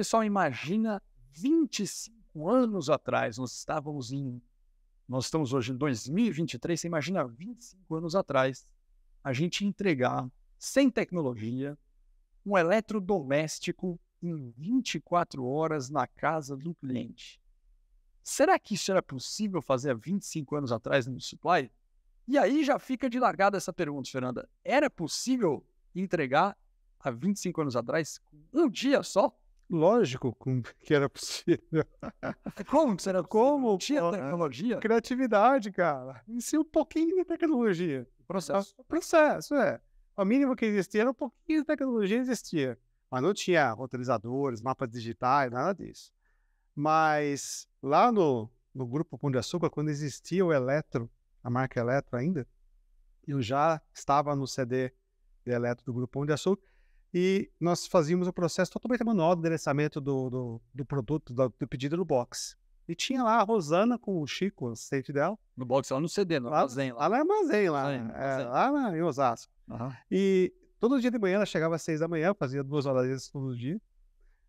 Pessoal, imagina 25 anos atrás, nós estávamos em. Nós estamos hoje em 2023, você imagina 25 anos atrás, a gente entregar, sem tecnologia, um eletrodoméstico em 24 horas na casa do cliente. Será que isso era possível fazer há 25 anos atrás no supply? E aí já fica de largada essa pergunta, Fernanda. Era possível entregar há 25 anos atrás um dia só? Lógico que era possível. É, como que será Como? Tinha tecnologia? Criatividade, cara. Isso um pouquinho de tecnologia. Processo. O ah, processo, é. O mínimo que existia era um pouquinho de tecnologia existia. Mas não tinha roteirizadores, mapas digitais, nada disso. Mas lá no, no Grupo Pão de Açúcar, quando existia o Eletro, a marca Eletro ainda, eu já estava no CD de Eletro do Grupo Pão de Açúcar e nós fazíamos o processo totalmente manual de endereçamento do, do, do produto, do, do, pedido no box. E tinha lá a Rosana com o Chico, o assistente dela. No box, lá no CD, no armazém. Lá, no armazém, lá, armazém, né? armazém. É, lá em Osasco. Uhum. E todo dia de manhã ela chegava às seis da manhã, fazia duas horas todo dia,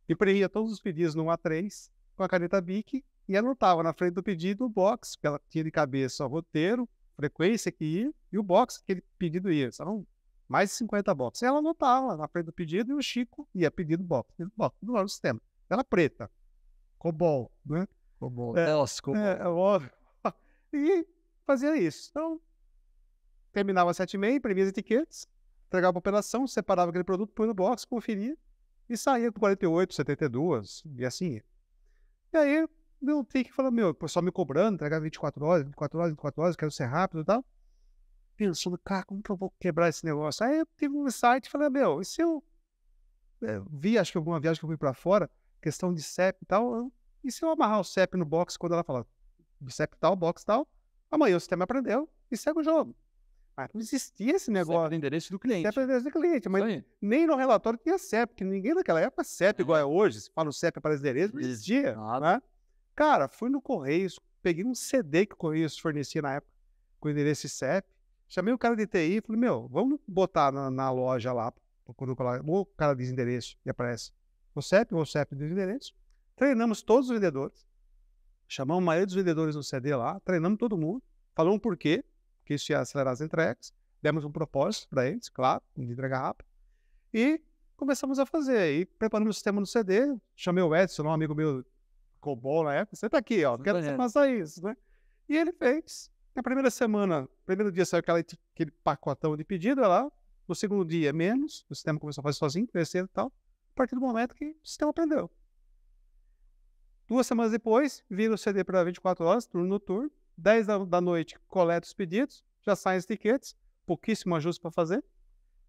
imprimia todos os pedidos no A3 com a caneta BIC e anotava na frente do pedido o box, que ela tinha de cabeça o roteiro, frequência que ia e o box que aquele pedido ia. São mais de 50 boxes. Ela não estava tá na frente do pedido e o Chico ia pedindo box, pedindo box, do lado do sistema. Ela preta, cobol, né? Cobol, é, Nossa, cobol. É, é, óbvio. E fazia isso. Então, terminava às 7h30, imprimia as etiquetas, entregava a operação, separava aquele produto, põe no box, conferia e saía com 48, 72 e assim. E aí, meu, tem falou: falar, meu, só me cobrando, entregava 24 horas, 24 horas, 24 horas, quero ser rápido e tal pensando, cara, como que eu vou quebrar esse negócio? Aí eu tive um site e falei, ah, meu, e se eu é, vi, acho que alguma viagem que eu fui para fora, questão de CEP e tal, eu, e se eu amarrar o CEP no box quando ela fala CEP tal, box tal, amanhã o sistema aprendeu e segue o jogo. Mas não existia esse negócio. É CEP é endereço do cliente. CEP endereço do cliente, mas nem no relatório tinha CEP, porque ninguém naquela época CEP é. igual é uhum. hoje, se fala o CEP para endereço, não existia. Né? Cara, fui no Correios, peguei um CD que o Correios fornecia na época, com endereço CEP, Chamei o cara de TI e falei, meu, vamos botar na, na loja lá, quando o cara diz endereço e aparece o CEP, o CEP diz endereço. Treinamos todos os vendedores, chamamos a maioria dos vendedores no CD lá, treinamos todo mundo, falamos por quê, que isso ia acelerar as entregas, demos um propósito para eles, claro, de entrega rápida, e começamos a fazer. E preparamos o sistema no CD, chamei o Edson, um amigo meu, ficou na época, você tá aqui, ó, não quero que você faça isso, né? E ele fez. Na primeira semana, primeiro dia saiu aquela, aquele pacotão de pedido, lá. No segundo dia, menos. O sistema começou a fazer sozinho, terceiro e tal. A partir do momento que o sistema aprendeu. Duas semanas depois, vira o CD para 24 horas, turno noturno. 10 da, da noite, coleta os pedidos, já saem os etiquetas. pouquíssimo ajuste para fazer,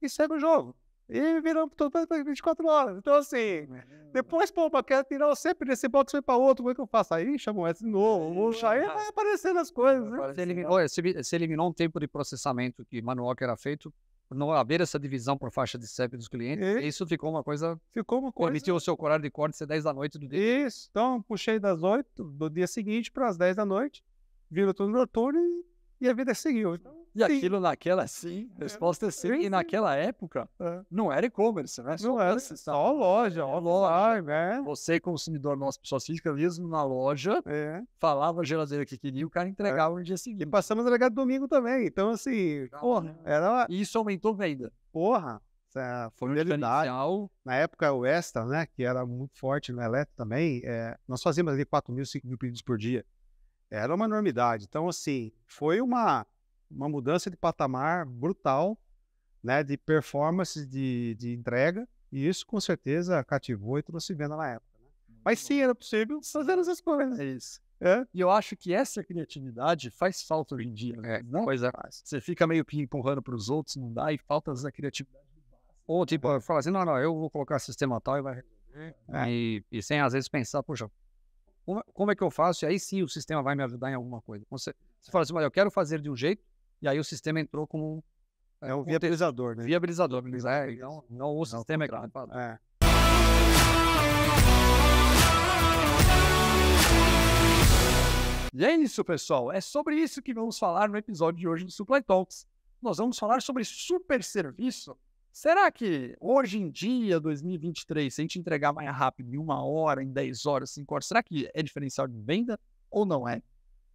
e segue o jogo. E virou todo 24 horas. Então, assim, hum. depois, pô, mas quero tirar eu sempre desse box foi para outro, como é que eu faço? Aí chamou esse novo. Aí vai aparecendo as coisas. Né? Você, eliminou, né? olha, você eliminou um tempo de processamento que manual que era feito não haver essa divisão por faixa de CEP dos clientes, e isso ficou uma coisa. Ficou uma coisa. Permitiu o seu horário de corte ser 10 da noite do dia. Isso. Então, puxei das 8 do dia seguinte para as 10 da noite, virou tudo noturno e e a vida seguiu. Então, e sim. aquilo naquela sim, é, resposta é sim. E naquela época é. não era e-commerce, né? Só não era, só loja, ó, é, loja. Né? Você, consumidor nosso, pessoa física, mesmo na loja, é. falava a geladeira que queria e o cara é. entregava é. no dia seguinte. E passamos a domingo também. Então, assim, ah, porra, era uma... Isso aumentou venda. Porra, essa foi um Um Na época, o Extra, né, que era muito forte no né, Eletro também, nós fazíamos ali 4 mil, 5 mil pedidos por dia. Era uma enormidade. Então, assim, foi uma, uma mudança de patamar brutal, né? De performance, de, de entrega. E isso, com certeza, cativou e trouxe venda na época. Né? Mas sim, era possível fazer essas coisas. É isso. É. E eu acho que essa criatividade faz falta hoje em dia. Né. É, não? Pois é. Você fica meio que empurrando para os outros, não dá, e falta essa criatividade. Ou tipo, é. fala assim, não, não, eu vou colocar sistema tal e vai resolver. É. E, e, sem às vezes pensar, poxa, como é que eu faço? E aí sim o sistema vai me ajudar em alguma coisa. Você, você fala assim, mas eu quero fazer de um jeito, e aí o sistema entrou como. É, é um viabilizador, né? Viabilizador, É, é não, não o é sistema não, é claro. É. E é isso, pessoal. É sobre isso que vamos falar no episódio de hoje do Supply Talks. Nós vamos falar sobre super serviço Será que hoje em dia, 2023, se a gente entregar mais rápido, em uma hora, em 10 horas, 5 horas, será que é diferencial de venda ou não é?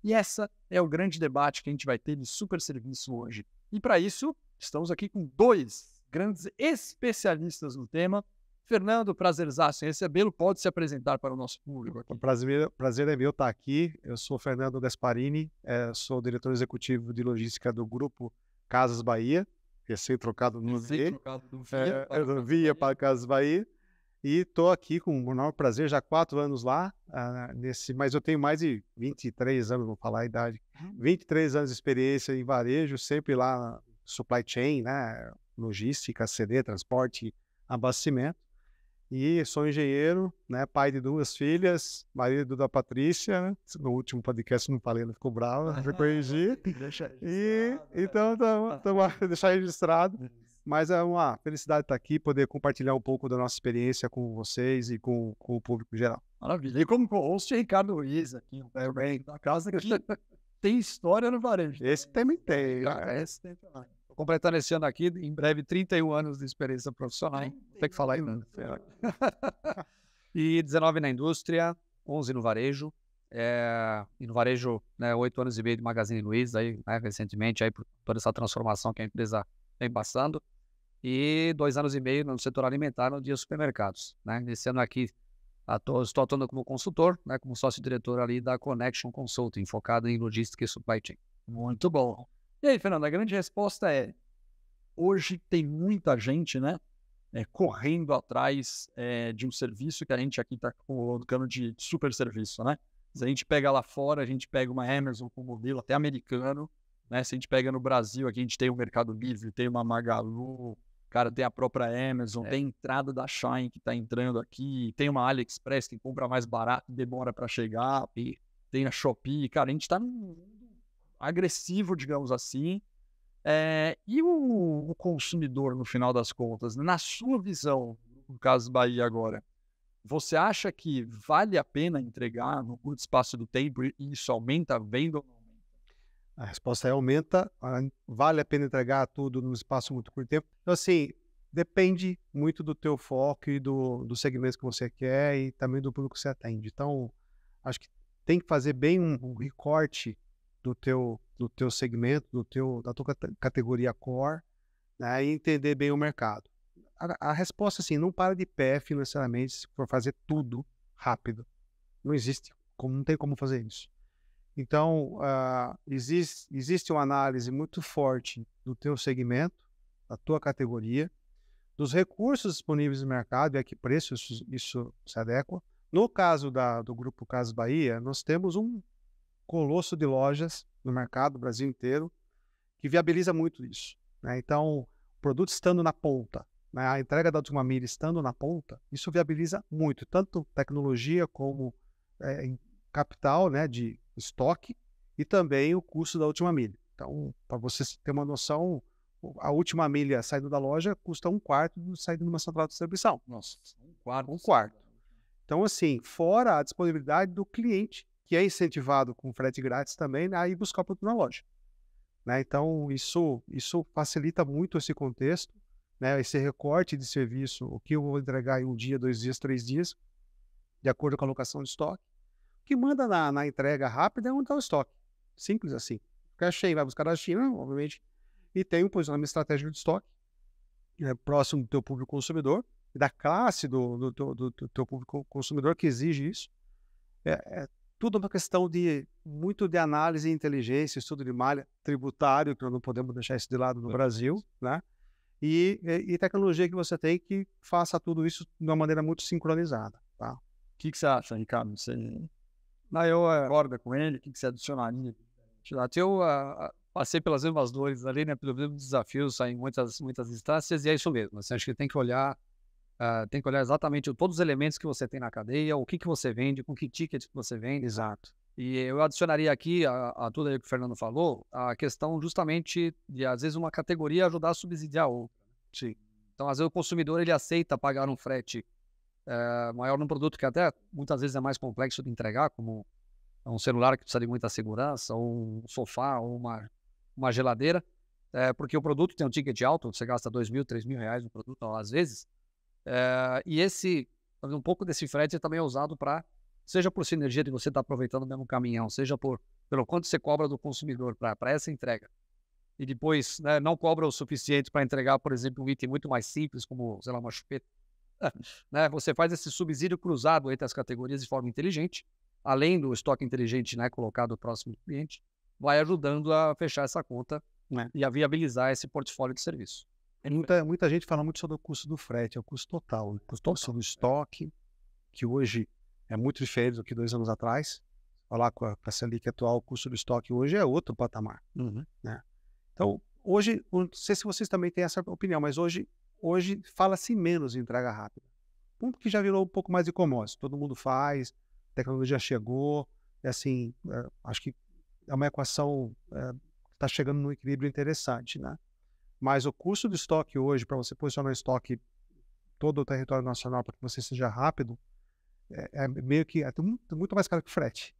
E essa é o grande debate que a gente vai ter de super serviço hoje. E para isso, estamos aqui com dois grandes especialistas no tema. Fernando, prazerzaço em recebê-lo. Pode se apresentar para o nosso público. Aqui. Prazer, prazer é meu estar aqui. Eu sou Fernando Gasparini, eh, sou diretor executivo de logística do grupo Casas Bahia recém-trocado no VIA, é, via para Casas Bahia. E estou aqui com o maior prazer, já há quatro anos lá, uh, nesse, mas eu tenho mais de 23 anos, vou falar a idade, 23 uhum. anos de experiência em varejo, sempre lá supply chain, né, logística, CD, transporte, abastecimento. E sou engenheiro, né? Pai de duas filhas, marido da Patrícia. Né? No último podcast não falei, ela ficou brava, já ah, corrigi. Deixa e né? então estamos tá ah. tá deixar registrado. É Mas é uma felicidade estar aqui, poder compartilhar um pouco da nossa experiência com vocês e com, com o público geral. Maravilha. E como co-host, Ricardo Luiz aqui, é da casa que tem história no varejo. Esse também tem. Né? Esse tem também completando esse ano aqui, em breve, 31 anos de experiência profissional. Tem que falar ainda. e 19 na indústria, 11 no varejo. É, e no varejo, né, 8 anos e meio de Magazine Luiza, aí, né, recentemente, aí, por toda essa transformação que a empresa vem passando. E dois anos e meio no setor alimentar, no dia supermercados. Né? ano aqui, Ator, estou atuando como consultor, né, como sócio-diretor ali da Connection Consulting, focado em logística e supply chain. Muito bom. E aí, Fernando, a grande resposta é: hoje tem muita gente, né? É, correndo atrás é, de um serviço que a gente aqui está colocando de super serviço, né? Se a gente pega lá fora, a gente pega uma Amazon com modelo até americano, né? Se a gente pega no Brasil, aqui a gente tem o Mercado Livre, tem uma Magalu, cara, tem a própria Amazon, é. tem a entrada da Shine que está entrando aqui, tem uma AliExpress que compra mais barato e demora para chegar, e tem a Shopee, cara, a gente está num mundo agressivo, digamos assim. É, e o, o, consumidor, no final das contas, né, na sua visão, no caso Bahia agora, você acha que vale a pena entregar no curto espaço do tempo e isso aumenta a venda ou não? A resposta é aumenta, vale a pena entregar tudo num espaço muito curto tempo. Então, assim, depende muito do teu foco e do, do segmento que você quer e também do público que você atende. Então, acho que tem que fazer bem um, um recorte do teu, do teu segmento, do teu, da tua categoria core, né, e entender bem o mercado. A, a resposta é assim, não para de pé financeiramente se for fazer tudo rápido. Não existe, não tem como fazer isso. Então, uh, ah, existe, existe uma análise muito forte do teu segmento, da tua categoria, dos recursos disponíveis no mercado e a que preço isso, isso se adequa. No caso da, do Grupo Casas Bahia, nós temos um colosso de lojas no mercado, no Brasil inteiro, que viabiliza muito isso. Né? Então, o produto estando na ponta, né? a entrega da última milha estando na ponta, isso viabiliza muito, tanto tecnologia como é, capital né, de estoque e também o custo da última milha. Então, para vocês terem uma noção, a última milha saindo da loja custa um quarto do saindo de uma central de distribuição. Nossa, um quarto. Um quarto. Então, assim, fora a disponibilidade do cliente que é incentivado com frete grátis também, né, a ir buscar o produto na loja. Né? Então, isso, isso facilita muito esse contexto, né? esse recorte de serviço, o que eu vou entregar em um dia, dois dias, três dias, de acordo com a alocação de estoque. O que manda na, na entrega rápida é onde está o estoque. Simples assim. Fica cheio, vai buscar na China, obviamente, e tem um posicionamento estratégico de estoque né? próximo do teu público consumidor, da classe do, do, do, do teu público consumidor que exige isso. É, é, tudo uma questão de muito de análise e inteligência, estudo de malha tributário, que nós não podemos deixar isso de lado no é. Brasil, né? E, e, tecnologia que você tem que faça tudo isso de uma maneira muito sincronizada, tá? O que, que você acha, Ricardo? Você... Na ah, eu acorda eh, com ele, o que, que você adicionaria? Eu a, passei pelas mesmas dores ali, né? mesmo desafio, desafios, em muitas, muitas instâncias, e é isso mesmo. Você acho que tem que olhar Uh, tem que olhar exatamente todos os elementos que você tem na cadeia, o que, que você vende, com que ticket que você vende. Exato. E eu adicionaria aqui a, a tudo aí que o Fernando falou, a questão justamente de, às vezes, uma categoria ajudar a subsidiar outra. Né? Sim. Então, às vezes, o consumidor ele aceita pagar um frete uh, maior num produto que até muitas vezes é mais complexo de entregar, como é um celular que precisa de muita segurança, ou um sofá, ou uma, uma geladeira, eh, porque o produto tem um ticket alto, você gasta dois mil, três mil reais no produto, às vezes, eh, e esse, um pouco desse frete é também é usado para, seja por sinergia de você estar tá aproveitando o mesmo caminhão, seja por pelo quanto você cobra do consumidor para essa entrega. E depois né, não cobra o suficiente para entregar, por exemplo, um item muito mais simples, como, sei lá, uma chupeta. né, você faz esse subsídio cruzado entre as categorias de forma inteligente, além do estoque inteligente né, colocado próximo do cliente, vai ajudando a fechar essa conta né. e a viabilizar esse portfólio de serviço. É muita, muita gente fala muito sobre o custo do frete, é o custo total, o custo total. do é. estoque, que hoje é muito diferente do que dois anos atrás. Falar com a, com a Selic atual, o custo do estoque hoje é outro patamar. Uhum. Né? Então, hoje, não sei se vocês também têm essa opinião, mas hoje, hoje fala-se menos em entrega rápida. Um que já virou um pouco mais de commodity. Todo mundo faz, a tecnologia chegou, é assim, é, acho que é uma equação é, que está chegando num equilíbrio interessante, né? Mas o custo de estoque hoje, para você posicionar o estoque todo o território nacional, para que você seja rápido, é, é meio que é muito mais caro que frete.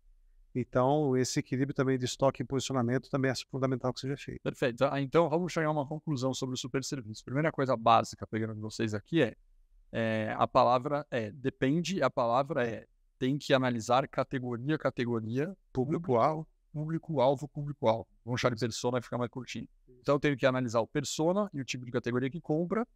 Então, esse equilíbrio também de estoque e posicionamento também é fundamental que seja feito. Perfeito. Ah, então, vamos chegar a uma conclusão sobre o super serviço. Primeira coisa básica, pegando de vocês aqui, é, é a palavra é depende, a palavra é tem que analisar categoria a categoria, público-alvo, público-alvo, público-alvo. Vamos chamar de persona e ficar mais curtinho. Então eu tenho que analisar o persona e o tipo de categoria que compra.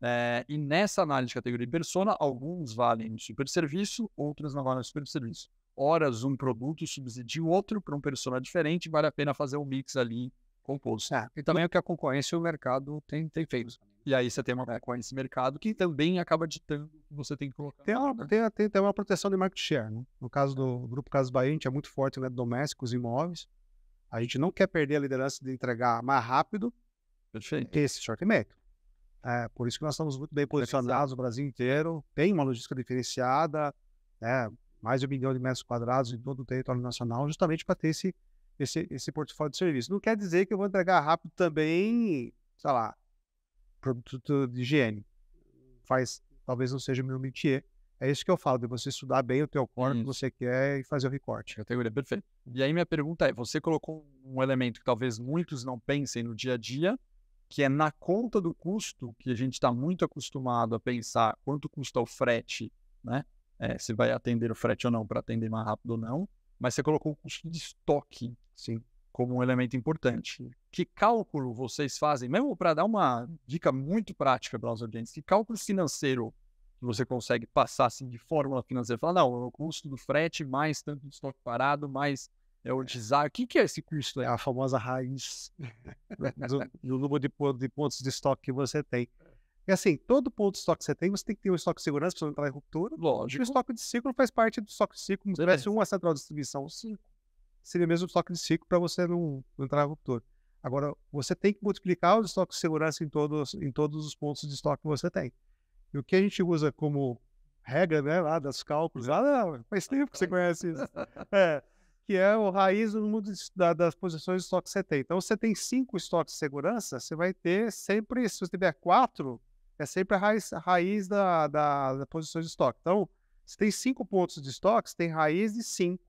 É, e nessa análise de categoria e persona, alguns valem super serviço, outros não valem super serviço. Horas um produto subsidia o outro para um persona diferente, vale a pena fazer um mix ali composto É, e também é o que a concorrência e o mercado tem, tem feito. E aí você tem uma concorrência no mercado que também acaba ditando o que você tem que colocar. Tem uma, né? tem, tem, tem uma proteção de market share. Né? No caso do Grupo Casas Bahia, a gente é muito forte né, domésticos e imóveis. A gente não quer perder a liderança de entregar mais rápido Perfeito. esse short médio. É, por isso que nós estamos muito bem posicionados no Brasil inteiro. Tem uma logística diferenciada, né, mais de um milhão de metros quadrados em todo o território nacional, justamente para ter esse esse, esse portfólio de serviço. Não quer dizer que eu vou entregar rápido também, sei lá, produto de higiene. Faz, talvez não seja o meu métier. É isso que eu falo, de você estudar bem o teu corpo, que você quer e fazer o recorte. Categoria, perfeito. E aí minha pergunta é, você colocou um elemento que talvez muitos não pensem no dia a dia, que é na conta do custo, que a gente está muito acostumado a pensar quanto custa o frete, né? É, se vai atender o frete ou não para atender mais rápido ou não mas você colocou o custo de estoque Sim. como um elemento importante. Uhum. Que cálculo vocês fazem, mesmo para dar uma dica muito prática para os audientes, que cálculo financeiro você consegue passar assim, de fórmula financeira? Falar, não, o custo do frete mais tanto de estoque parado, mais é o design. O que, que é esse custo? É a famosa raiz do, do número de, de pontos de estoque que você tem. E assim, todo ponto de estoque que você tem, você tem que ter um estoque de segurança para você não entrar em ruptura. Lógico. E o estoque de ciclo faz parte do estoque de ciclo, como se tivesse uma central de distribuição, cinco. Seria mesmo o estoque de ciclo para você não, não, entrar em ruptura. Agora, você tem que multiplicar os estoques de segurança em todos, em todos os pontos de estoque que você tem. E o que a gente usa como regra, né, lá das cálculos, lá não, faz tempo que você conhece isso. É, que é o raiz do número da, das posições de estoque que você tem. Então, você tem cinco estoques de segurança, você vai ter sempre, se você tiver quatro, é sempre a raiz, a raiz da, da, da, posição de estoque. Então, se tem cinco pontos de estoque, você tem raiz de cinco,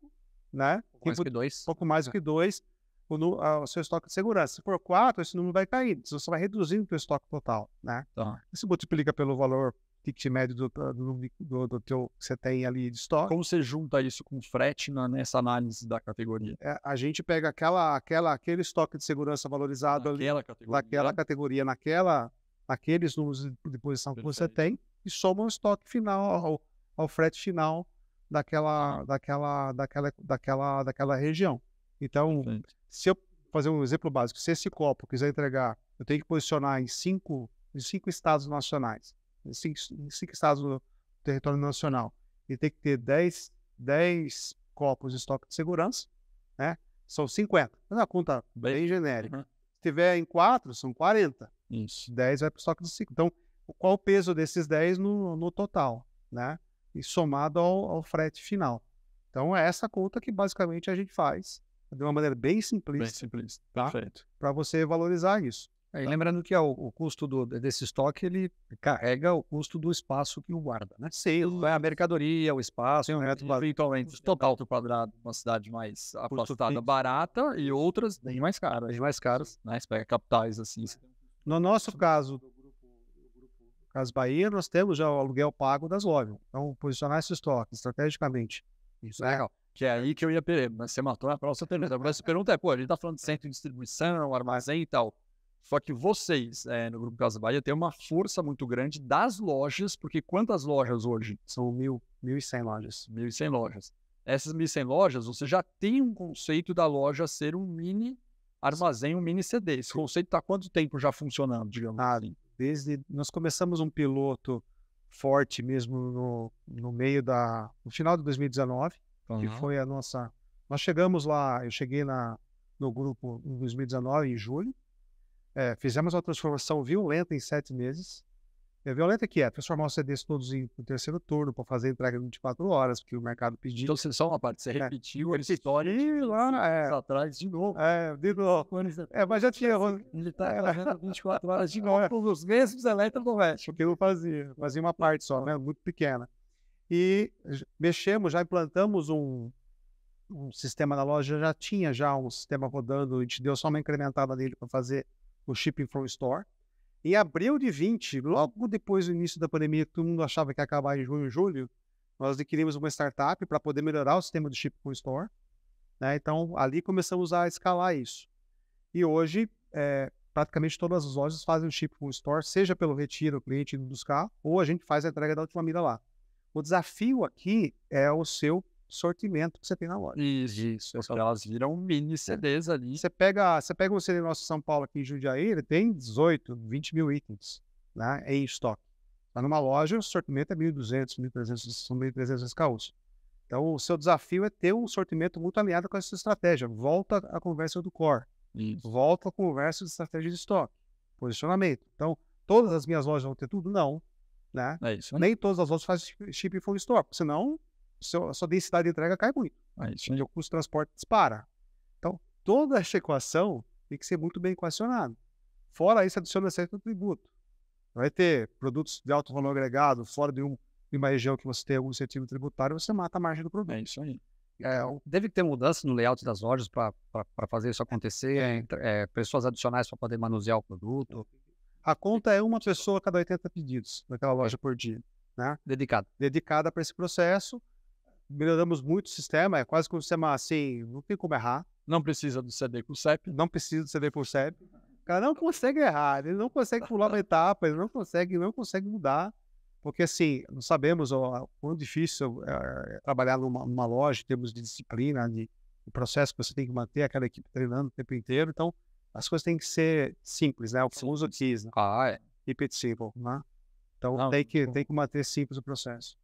né? Pouco tipo, mais que dois. Pouco mais é. que dois, o, o, seu estoque de segurança. Se for quatro, esse número vai cair. Você vai reduzindo o seu estoque total, né? Tá. Então. Isso multiplica pelo valor ticket médio do, do, do, do teu, que você tem ali de estoque. Como você junta isso com frete na, nessa análise da categoria? É, a gente pega aquela, aquela, aquele estoque de segurança valorizado naquela ali, categoria. naquela categoria, naquela aqueles números de posição que você tem e soma o estoque final ao, ao frete final daquela, daquela, daquela, daquela, daquela região. Então, Perfeito. se eu fazer um exemplo básico, se esse copo quiser entregar, eu tenho que posicionar em cinco, em cinco estados nacionais, em cinco, em cinco estados do território nacional, e tem que ter 10, dez copos de estoque de segurança, né? São 50. É uma conta bem, bem genérica. Uhum. Se tiver em quatro são 40. Isso. 10 vai para então, o estoque de 5. Então, qual o peso desses 10 no, no total, né? E somado ao, ao frete final. Então, é essa conta que basicamente a gente faz de uma maneira bem simples Bem simples, tá? perfeito. Para você valorizar isso. É, tá. Lembrando que ó, é o custo do, desse estoque, ele carrega o custo do espaço que o guarda, né? Sim. Então, é a mercadoria, o espaço, um metro quadrado. Eventualmente, total do quadrado, uma cidade mais afastada, barata, e outras bem mais caras. Bem mais caras, né? Você pega capitais, assim, você tem no nosso caso, do grupo, Casa Bahia, nós temos já o aluguel pago das lojas. Então, posicionar esse estoque estrategicamente. Isso é legal. Que é aí que eu ia perder, mas você matou na próxima pergunta. A próxima pergunta é, pô, a gente tá falando de centro de distribuição, armazém e tal. Só que vocês, é, no Grupo Casa Bahia, tem uma força muito grande das lojas, porque quantas lojas hoje? São mil, 1.100 lojas. 1.100 lojas. Essas 1.100 lojas, você já tem um conceito da loja ser um mini armazém um mini CD. Esse conceito está quanto tempo já funcionando, digamos ah, assim? Desde nós começamos um piloto forte mesmo no, no meio da no final de 2019, uhum. que foi a nossa. Nós chegamos lá, eu cheguei na no grupo em 2019 em julho, é, fizemos uma transformação violenta em sete meses. É violenta que é transformar o CDs todos em terceiro turno para fazer entrega em 24 horas, porque o mercado pediu. Então, você só uma parte, você é. repetiu essa história e lá é. atrás de novo. É, de novo. É, mas já tinha. Assim, ele está é. 24 horas de é. novo com os mesmos eletrodomésticos. Porque eu fazia, fazia uma parte só, né? Muito pequena. E mexemos, já implantamos um, um sistema na loja, já tinha já um sistema rodando, a gente deu só uma incrementada nele para fazer o shipping from store em abril de 20, logo depois do início da pandemia, que todo mundo achava que ia acabar em junho, e julho, nós adquirimos uma startup para poder melhorar o sistema do chip com store. Né? Então, ali começamos a escalar isso. E hoje, é, praticamente todas as lojas fazem o chip com store, seja pelo retiro, o cliente buscar, ou a gente faz a entrega da última milha lá. O desafio aqui é o seu sortimento que você tem na loja. Isso, isso. Então, elas viram mini é. CDs ali. Você pega, você pega um CD nosso São Paulo aqui em Jundiaí, ele tem 18, 20 mil itens né, em estoque. Mas tá numa loja, o sortimento é 1.200, 1.300, são 1.300 SKUs. Então, o seu desafio é ter um sortimento muito alinhado com essa estratégia. Volta à conversa do core. Isso. Volta à conversa de estratégia de estoque, posicionamento. Então, todas as minhas lojas vão ter tudo? Não. Né? É isso, né? Nem todas as lojas fazem chip full store, senão seu, a sua densidade de entrega cai muito. Aí, sim. O custo de transporte dispara. Então, toda essa equação tem que ser muito bem equacionada. Fora isso, adiciona certo tributo. Vai é ter produtos de alto valor agregado, fora de, um, de uma região que você tem algum incentivo tributário, você mata a margem do produto. É isso aí. É, deve ter mudança no layout das lojas para fazer isso acontecer, é, é, pessoas adicionais para poder manusear o produto. A conta é uma pessoa a cada 80 pedidos naquela loja por dia. Né? Dedicada. Dedicada para esse processo melhoramos muito o sistema, é quase como um sistema assim, não tem como errar. Não precisa do CD com CEP. Não precisa do CD com CEP. O cara não consegue errar, ele não consegue pular uma etapa, ele não consegue, não consegue mudar. Porque assim, nós sabemos o quão difícil é, é, trabalhar numa, numa, loja em termos de disciplina, de, de processo que você tem que manter aquela equipe treinando o tempo inteiro. Então, as coisas têm que ser simples, né? O famoso TIS, né? Ah, é. né? Então, não, tem, que, tem que manter simples o processo.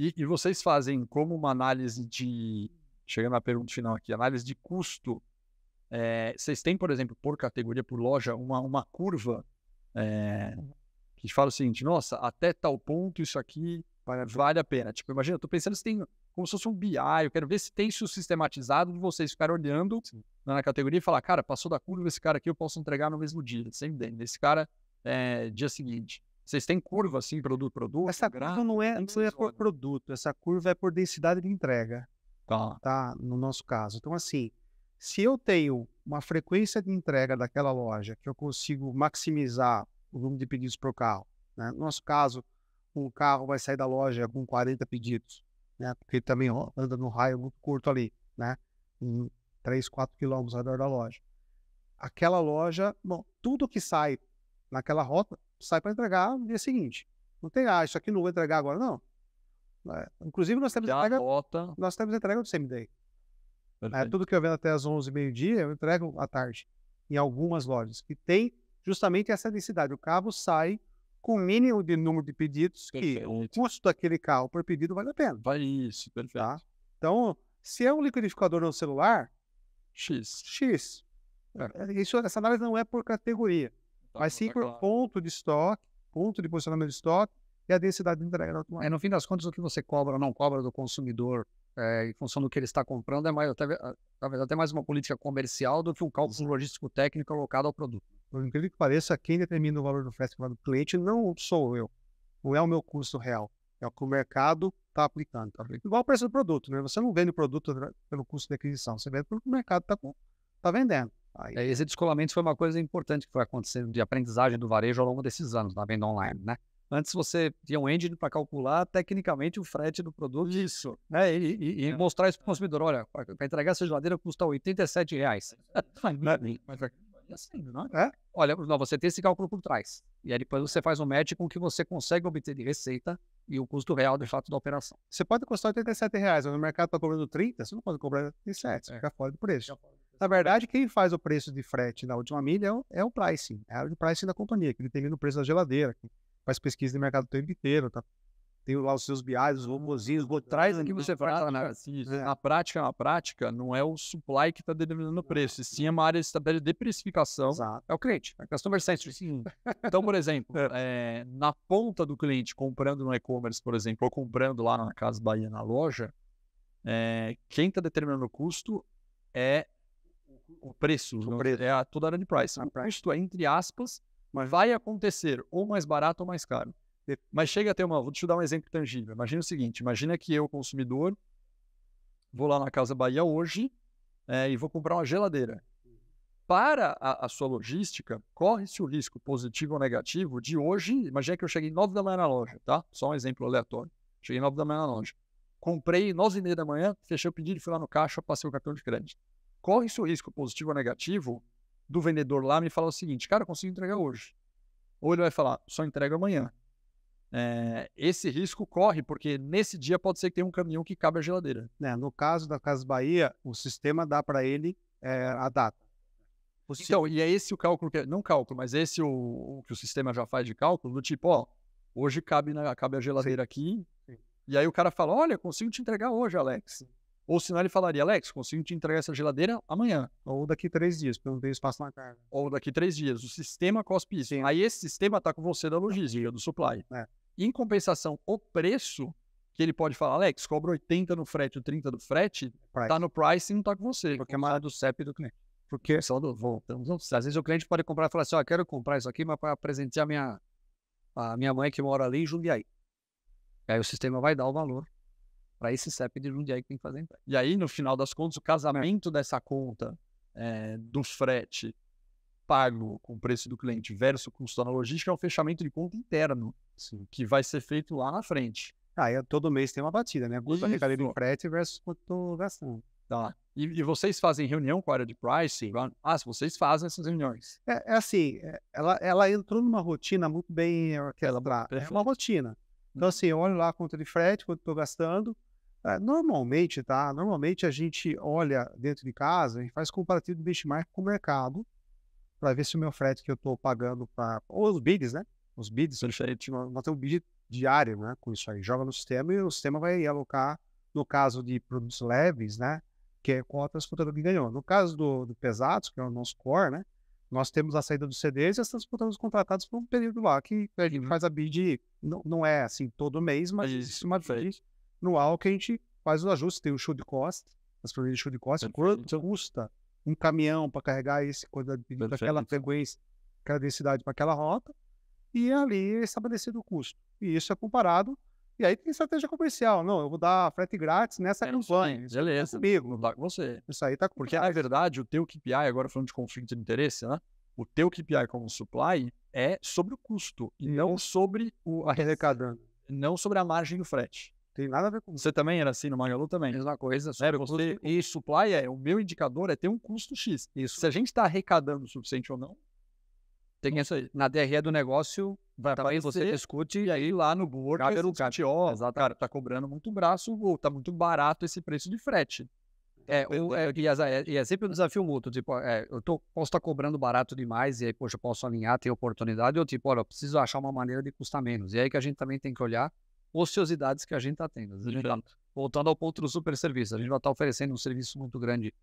E, e vocês fazem como uma análise de. Chegando à pergunta final aqui, análise de custo. É, vocês têm, por exemplo, por categoria, por loja, uma, uma curva é, que fala o seguinte: nossa, até tal ponto isso aqui vale a pena. Tipo, imagina, eu estou pensando se tem como se fosse um BI, eu quero ver se tem isso sistematizado de vocês ficarem olhando na categoria e falar, cara, passou da curva esse cara aqui, eu posso entregar no mesmo dia, sem dentro, esse cara é, dia seguinte. Vocês têm curva assim, produto, produto? Essa curva não é, não é por produto, essa curva é por densidade de entrega. Tá. tá. No nosso caso. Então, assim, se eu tenho uma frequência de entrega daquela loja que eu consigo maximizar o número de pedidos por carro, né? no nosso caso, um carro vai sair da loja com 40 pedidos, né? porque também anda no raio muito curto ali, né? em 3, 4 quilômetros ao redor da loja. Aquela loja, bom, tudo que sai naquela rota sai para entregar no dia seguinte. Não tem, ah, isso aqui não vou entregar agora, não. É, inclusive, nós temos entrega. Bota. Nós temos entrega do same-day. É, tudo que eu vendo até as 11 meio-dia, eu entrego à tarde, em algumas lojas. E tem justamente essa necessidade. O carro sai com o mínimo de número de pedidos perfeito. que o custo daquele carro por pedido vale a pena. Vale isso, perfeito. Tá? Então, se é um liquidificador no celular, X. X. É. é isso, essa análise não é por categoria. Mas sim por claro. ponto de estoque, ponto de posicionamento de estoque e a densidade de entrega. É, no fim das contas, o que você cobra ou não cobra do consumidor é, em função do que ele está comprando é mais, eh, talvez até mais uma política comercial do que um cálculo Sim. logístico técnico alocado ao produto. Por incrível que pareça, quem determina o valor do frete para o cliente não sou eu, não é o meu custo real, é o que o mercado está aplicando, tá Igual o preço do produto, né? Você não vende o produto né, pelo custo de aquisição, você vende pelo que o mercado está tá vendendo. É, esse descolamento foi uma coisa importante que foi acontecendo de aprendizagem do varejo ao longo desses anos na venda online, né? Antes você tinha um engine para calcular tecnicamente o frete do produto. Isso. Né? E, e, e é. mostrar isso para o consumidor. Olha, para entregar essa geladeira custa R$ 87,00. Né? Assim, é. Assim, né? É. Olha, não, você tem esse cálculo por trás. E aí depois você faz um match com o que você consegue obter de receita e o custo real, de fato, da operação. Você pode custar R$ 87,00, mas no mercado está cobrando 30, você não pode cobrar 37, é. fica fora do preço. Fica fora. Na verdade, quem faz o preço de frete na última milha é o, é o pricing, é o pricing da companhia, que determina o preço da geladeira, que faz pesquisa de mercado o tempo inteiro, tá? tem lá os seus biais, os robozinhos, traz aqui é você fala. Na, né? assim, né? na prática, na é prática, não é o supply que está determinando o preço, sim é uma área de estratégia de precificação, Exato. é o cliente, é customer centric. Sim. Então, por exemplo, é, eh, na ponta do cliente comprando no e-commerce, por exemplo, ou comprando lá na Casa Bahia, na loja, é, quem está determinando o custo é o preço, o preço. é a, toda a área de price. A o preço custo é, entre aspas, mas... vai acontecer ou mais barato ou mais caro. Mas chega até uma. Vou te dar um exemplo tangível. Imagina o seguinte: imagina que eu, consumidor, vou lá na Casa Bahia hoje é, e vou comprar uma geladeira. Para a, a sua logística, corre-se o risco positivo ou negativo de hoje. Imagina que eu cheguei 9 da manhã na loja, tá? Só um exemplo aleatório. Cheguei 9 da manhã na loja. Comprei 9 e meia da manhã, fechei o pedido, fui lá no caixa, passei o cartão de crédito corre-se o risco, positivo ou negativo, do vendedor lá me falar o seguinte, cara, eu consigo entregar hoje. Ou ele vai falar, só entrega amanhã. É, esse risco corre, porque nesse dia pode ser que tenha um caminhão que cabe a geladeira. É, no caso da Casa Bahia, o sistema dá para ele é, a data. O Então, e é esse o cálculo, que, é, não cálculo, mas esse é o, o, que o sistema já faz de cálculo, do tipo, ó, hoje cabe, na, cabe a geladeira Sim. aqui, Sim. e aí o cara fala, olha, consigo te entregar hoje, Alex. Ou senão ele falaria, Alex, consigo te entregar essa geladeira amanhã. Ou daqui três dias, porque eu não tenho espaço na carga. Ou daqui três dias. O sistema cospe isso. Sim. Aí esse sistema está com você da logística, do supply. É. Em compensação, o preço que ele pode falar, Alex, cobra 80 no frete ou 30 do frete, está no price e não está com você. Porque é mais do CEP do cliente. Porque, sei lá, do, voltamos, às vezes o cliente pode comprar e falar assim, ó, oh, quero comprar isso aqui, mas para presentear minha, a minha mãe que mora ali em Jundiaí. Aí o sistema vai dar o valor para esse CEP de Jundiaí que tem que fazer entrega. E aí, no final das contas, o casamento dessa conta é, eh, do frete pago com o preço do cliente versus o custo da logística é um fechamento de conta interno, Sim. que vai ser feito lá na frente. Ah, todo mês tem uma batida, né? Custo arrecadado do frete versus quanto gastando. Tá. E, e, vocês fazem reunião com a área de pricing? Ah, vocês fazem essas reuniões. É, é assim, é, ela, ela entrou numa rotina muito bem aquela É uma rotina. Então, uhum. assim, eu olho lá a conta de frete, quanto estou gastando, é, normalmente, tá? Normalmente a gente olha dentro de casa e faz comparativo do benchmark com o mercado para ver se o meu frete que eu estou pagando para os bids, né? Os bids, nós temos um bid diário, né? Com isso aí, joga no sistema e o sistema vai alocar no caso de produtos leves, né? Que é qual a transportadora que ganhou. No caso do, do pesados, que é o nosso core, né? Nós temos a saída dos CDs e as transportadoras contratadas por um período lá que a gente uhum. faz a bid, não, não é assim todo mês, mas isso uma bid no Alck, a gente faz os ajustes, tem o show de costa, as planilhas de show de costa, quanto custa um caminhão para carregar esse daquela frequência, aquela densidade para aquela rota, e ali é estabelecido o custo. E isso é comparado. E aí tem estratégia comercial. Não, eu vou dar frete grátis nessa é, campanha. Tá beleza. Tá comigo. Não dá com você. Isso aí tá com Porque, na verdade, o teu KPI, agora falando de conflito de interesse, né? O teu KPI como supply é sobre o custo e, e não sobre o arrecadando. Não sobre a margem do frete. Tem nada a ver com Você também era assim no Magalu também? Mesma coisa. Era você, e supply é, o meu indicador é ter um custo X. Isso. Se a gente está arrecadando o suficiente ou não, tem que aí Na DRE do negócio, vai tá para você discute e aí lá no board cabe no discute, cara, tá cobrando muito braço ou tá muito barato esse preço de frete. É, eu, é, é, e é sempre um desafio mútuo, tipo, é, eu tô, posso estar tá cobrando barato demais e aí, poxa, eu posso alinhar, tem oportunidade, ou tipo, olha, eu preciso achar uma maneira de custar menos. E é aí que a gente também tem que olhar ociosidades que a gente está tendo. Gente tá, então, voltando ao ponto do super serviço, a gente vai estar tá oferecendo um serviço muito grande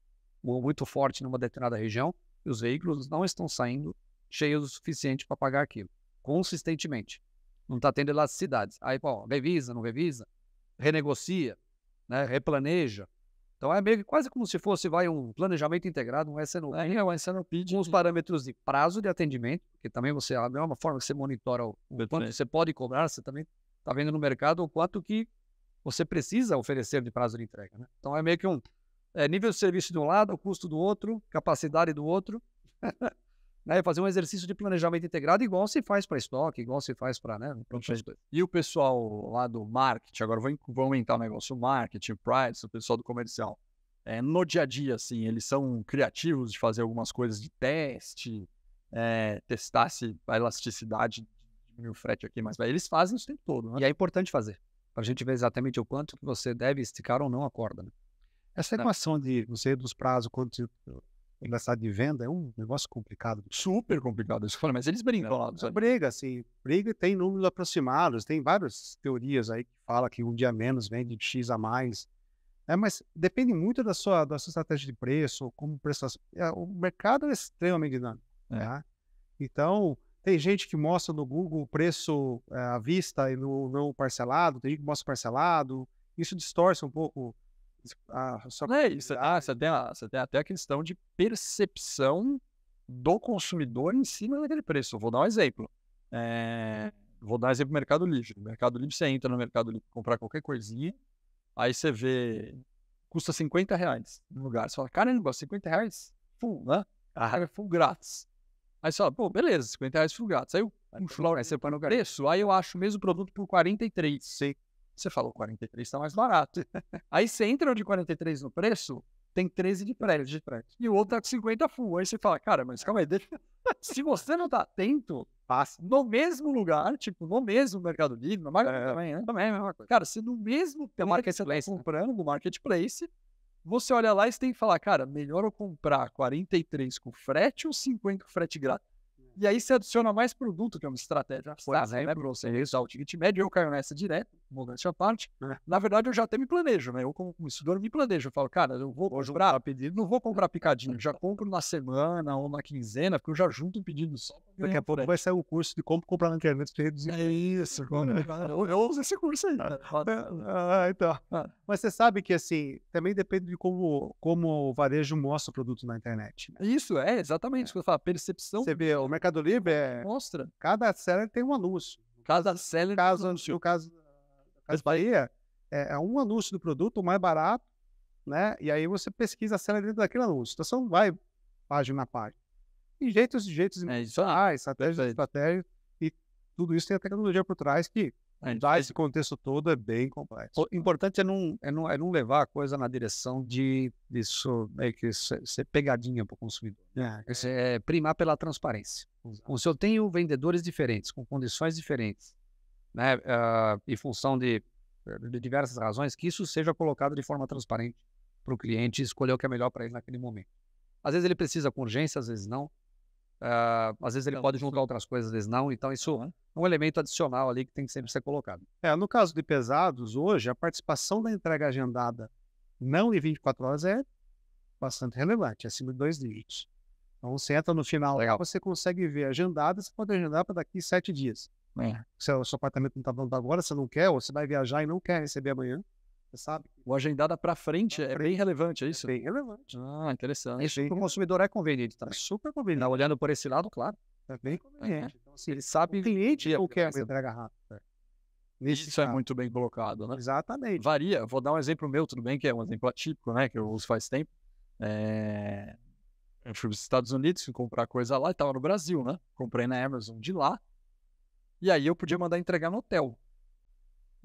muito forte numa determinada região e os veículos não estão saindo cheios o suficiente para pagar aquilo, consistentemente. Não está tendo elasticidades. Aí, pô, revisa, não revisa, renegocia, né, replaneja. Então é meio que quase como se fosse vai um planejamento integrado, um SNOP, é, é, um SNOP com os parâmetros de prazo de atendimento, porque também você, a mesma é forma que você monitora o quanto você pode cobrar, você também está vendo no mercado o quanto que você precisa oferecer de prazo de entrega. Né? Então é meio que um é, nível de serviço de um lado, custo do outro, capacidade do outro. né? Fazer um exercício de planejamento integrado igual se faz para estoque, igual se faz para... Né, e o pessoal lá do marketing, agora vou, vou aumentar o negócio, o marketing, o price, o pessoal do comercial. É, no dia a dia, assim, eles são criativos de fazer algumas coisas de teste, é, testar se a elasticidade e o frete aqui Mas eles fazem isso o tempo todo, né? E é importante fazer, para a gente ver exatamente o quanto que você deve esticar ou não a corda, né? Essa é. equação de você dos prazos, quanto engraçado de venda é um negócio complicado. Super complicado, isso falei, mas eles brigam lá. É, sabe? Briga, assim, briga tem números aproximados, tem várias teorias aí que fala que um dia menos vende X a mais. É, mas depende muito da sua, da sua estratégia de preço, como prestação. É, o mercado é extremamente dinâmico. É. Tá? Então, tem gente que mostra no Google o preço é, à vista e no não parcelado, tem gente que mostra parcelado. Isso distorce um pouco a sua. É isso. Ah, você tem, você tem até a questão de percepção do consumidor em cima daquele preço. Vou dar um exemplo. É... Vou dar um exemplo do Mercado Livre. Mercado Livre, você entra no Mercado Livre comprar qualquer coisinha, aí você vê. Custa 50 reais no lugar. Você fala, caramba, 50 reais? Full, né? Ah. É full grátis. Aí você fala, pô, beleza, 50 reais frugado. Saiu um Florença para no preço, aí eu acho o mesmo produto por 43. Sim. Você falou 43 está mais barato. aí você entra de 43 no preço, tem 13 de prédio, de prédio. E o outro tá com 50 full. Aí você fala, cara, mas calma aí, deixa... se você não tá atento, passa no mesmo lugar, tipo, no mesmo Mercado Livre, na marca é. também, né? Também é a mesma coisa. Cara, se no mesmo tem marca que você tá né? comprando no marketplace, você olha lá e você tem que falar, cara, melhor eu comprar 43 com frete ou 50 com frete grátis? E aí você adiciona mais produto, que é uma estratégia abstrata, é, né? você realizar o ticket médio, eu caio nessa direto, mudança à parte. É. Na verdade, eu já até me planejo, né? Eu, como estudante, me planejo. Eu falo, cara, eu vou, vou comprar pedido, não vou comprar picadinho, já compro na semana ou na quinzena, porque eu já junto um pedido só. Daqui a pouco vai sair o um curso de como comprar na internet para reduzir. É isso, né? eu, eu uso esse curso aí. Ah, ah, ah, então. Ah. Mas você sabe que, assim, também depende de como, como o varejo mostra o produto na internet. Né? Isso, é, exatamente. É. fala, percepção. Você vê, o mercado Mercado Livre é. Mostra. Cada seller tem um anúncio. Cada seller. Caso, no caso da Bahia, é, é um anúncio do produto, o mais barato, né? E aí você pesquisa a seller dentro daquele anúncio. Então você não vai página a página. E jeitos e jeitos. É, isso ah, estratégias, estratégias. E tudo isso tem a tecnologia por trás que Dar esse contexto todo é bem complexo. O importante é não, é não, é não levar a coisa na direção de, isso é que ser pegadinha para o consumidor. Né? É. É. é. primar pela transparência. Exato. Então, se eu tenho vendedores diferentes, com condições diferentes, né, uh, ah, em função de, de diversas razões, que isso seja colocado de forma transparente para o cliente escolher o que é melhor para ele naquele momento. Às vezes ele precisa com urgência, às vezes não. Uh, às vezes ele então, pode juntar outras coisas, às vezes não. Então, isso é um elemento adicional ali que tem que sempre ser colocado. É, no caso de pesados, hoje, a participação da entrega agendada não em 24 horas é bastante relevante, é acima de dois dígitos. Então, você entra no final, Legal. você consegue ver agendada, você pode agendar para daqui sete dias. É. Se o seu apartamento não está vendo agora, você não quer, ou você vai viajar e não quer receber amanhã. Você sabe? O agendada para frente é, é bem relevante, é, é isso? É bem relevante. Ah, interessante. Isso para o consumidor é conveniente também. Tá? super conveniente. Tá olhando por esse lado, claro. É bem é, conveniente. Então, assim, ele sabe. O cliente não quer uma entrega rápida. Nesse isso caso. é muito bem colocado, né? Exatamente. Varia. Vou dar um exemplo meu, tudo bem, que é um exemplo atípico, né? Que eu uso faz tempo. É... Eu fui para os Estados Unidos, comprar coisa lá e estava no Brasil, né? Comprei na Amazon de lá. E aí eu podia mandar entregar no hotel.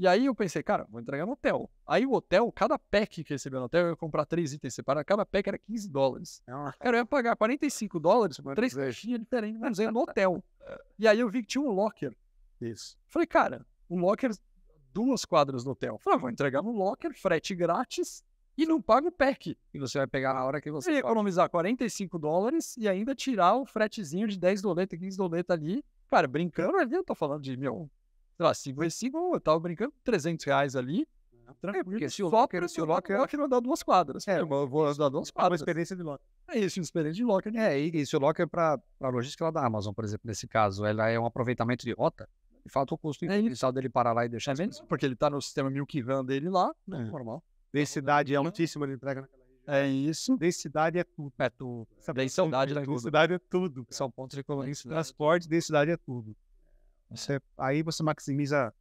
E aí eu pensei, cara, vou entregar no hotel. Aí o hotel, cada pack que recebeu no hotel, eu ia comprar três itens separados, cada pack era 15 dólares. Cara, eu ia pagar 45 dólares por três caixinhas diferentes, mas no hotel. E aí eu vi que tinha um locker. Isso. Falei, cara, um locker duas quadras no hotel. Falei, ah, vou entregar no locker, frete grátis e não paga o pack. E você vai pegar na hora que você. E economizar 45 dólares e ainda tirar o fretezinho de 10 doleta, 15 doleta ali. Cara, brincando ali, é. eu tô falando de, meu, sei lá, sigo esse eu tava brincando, 300 reais ali. Né, tranquilo, porque se o só quero, se eu locker, eu quero andar duas quadras. É, eu vou andar duas quadras. Uma experiência de locker. É isso, uma experiência de locker. Né. É, e, e se o locker para a logística lá da Amazon, por exemplo, nesse caso, ela é um aproveitamento de rota. De fato, o custo é inicial dele parar lá e deixar. É menos, porque ele está no sistema Milk Van dele lá, né, é. normal. Densidade é então, altíssima de entrega naquela região. É isso. Densidade é tudo. É tudo. Densidade é, é tudo. É densidade é, é tudo. São pontos de colônia. Transporte, densidade é tudo. Você, aí você maximiza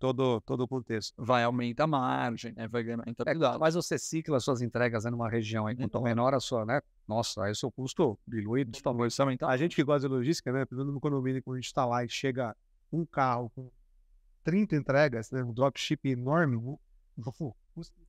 todo, todo o contexto. Vai aumentar a margem, né? vai ganhar É, mas você cicla suas entregas né, numa região aí, quanto uhum. menor a sua, né? Nossa, aí o seu custo dilui do tamanho orçamental. A gente que gosta de logística, né? Pelo no condomínio, quando a gente está lá e chega um carro com 30 entregas, né? um dropship enorme, o custo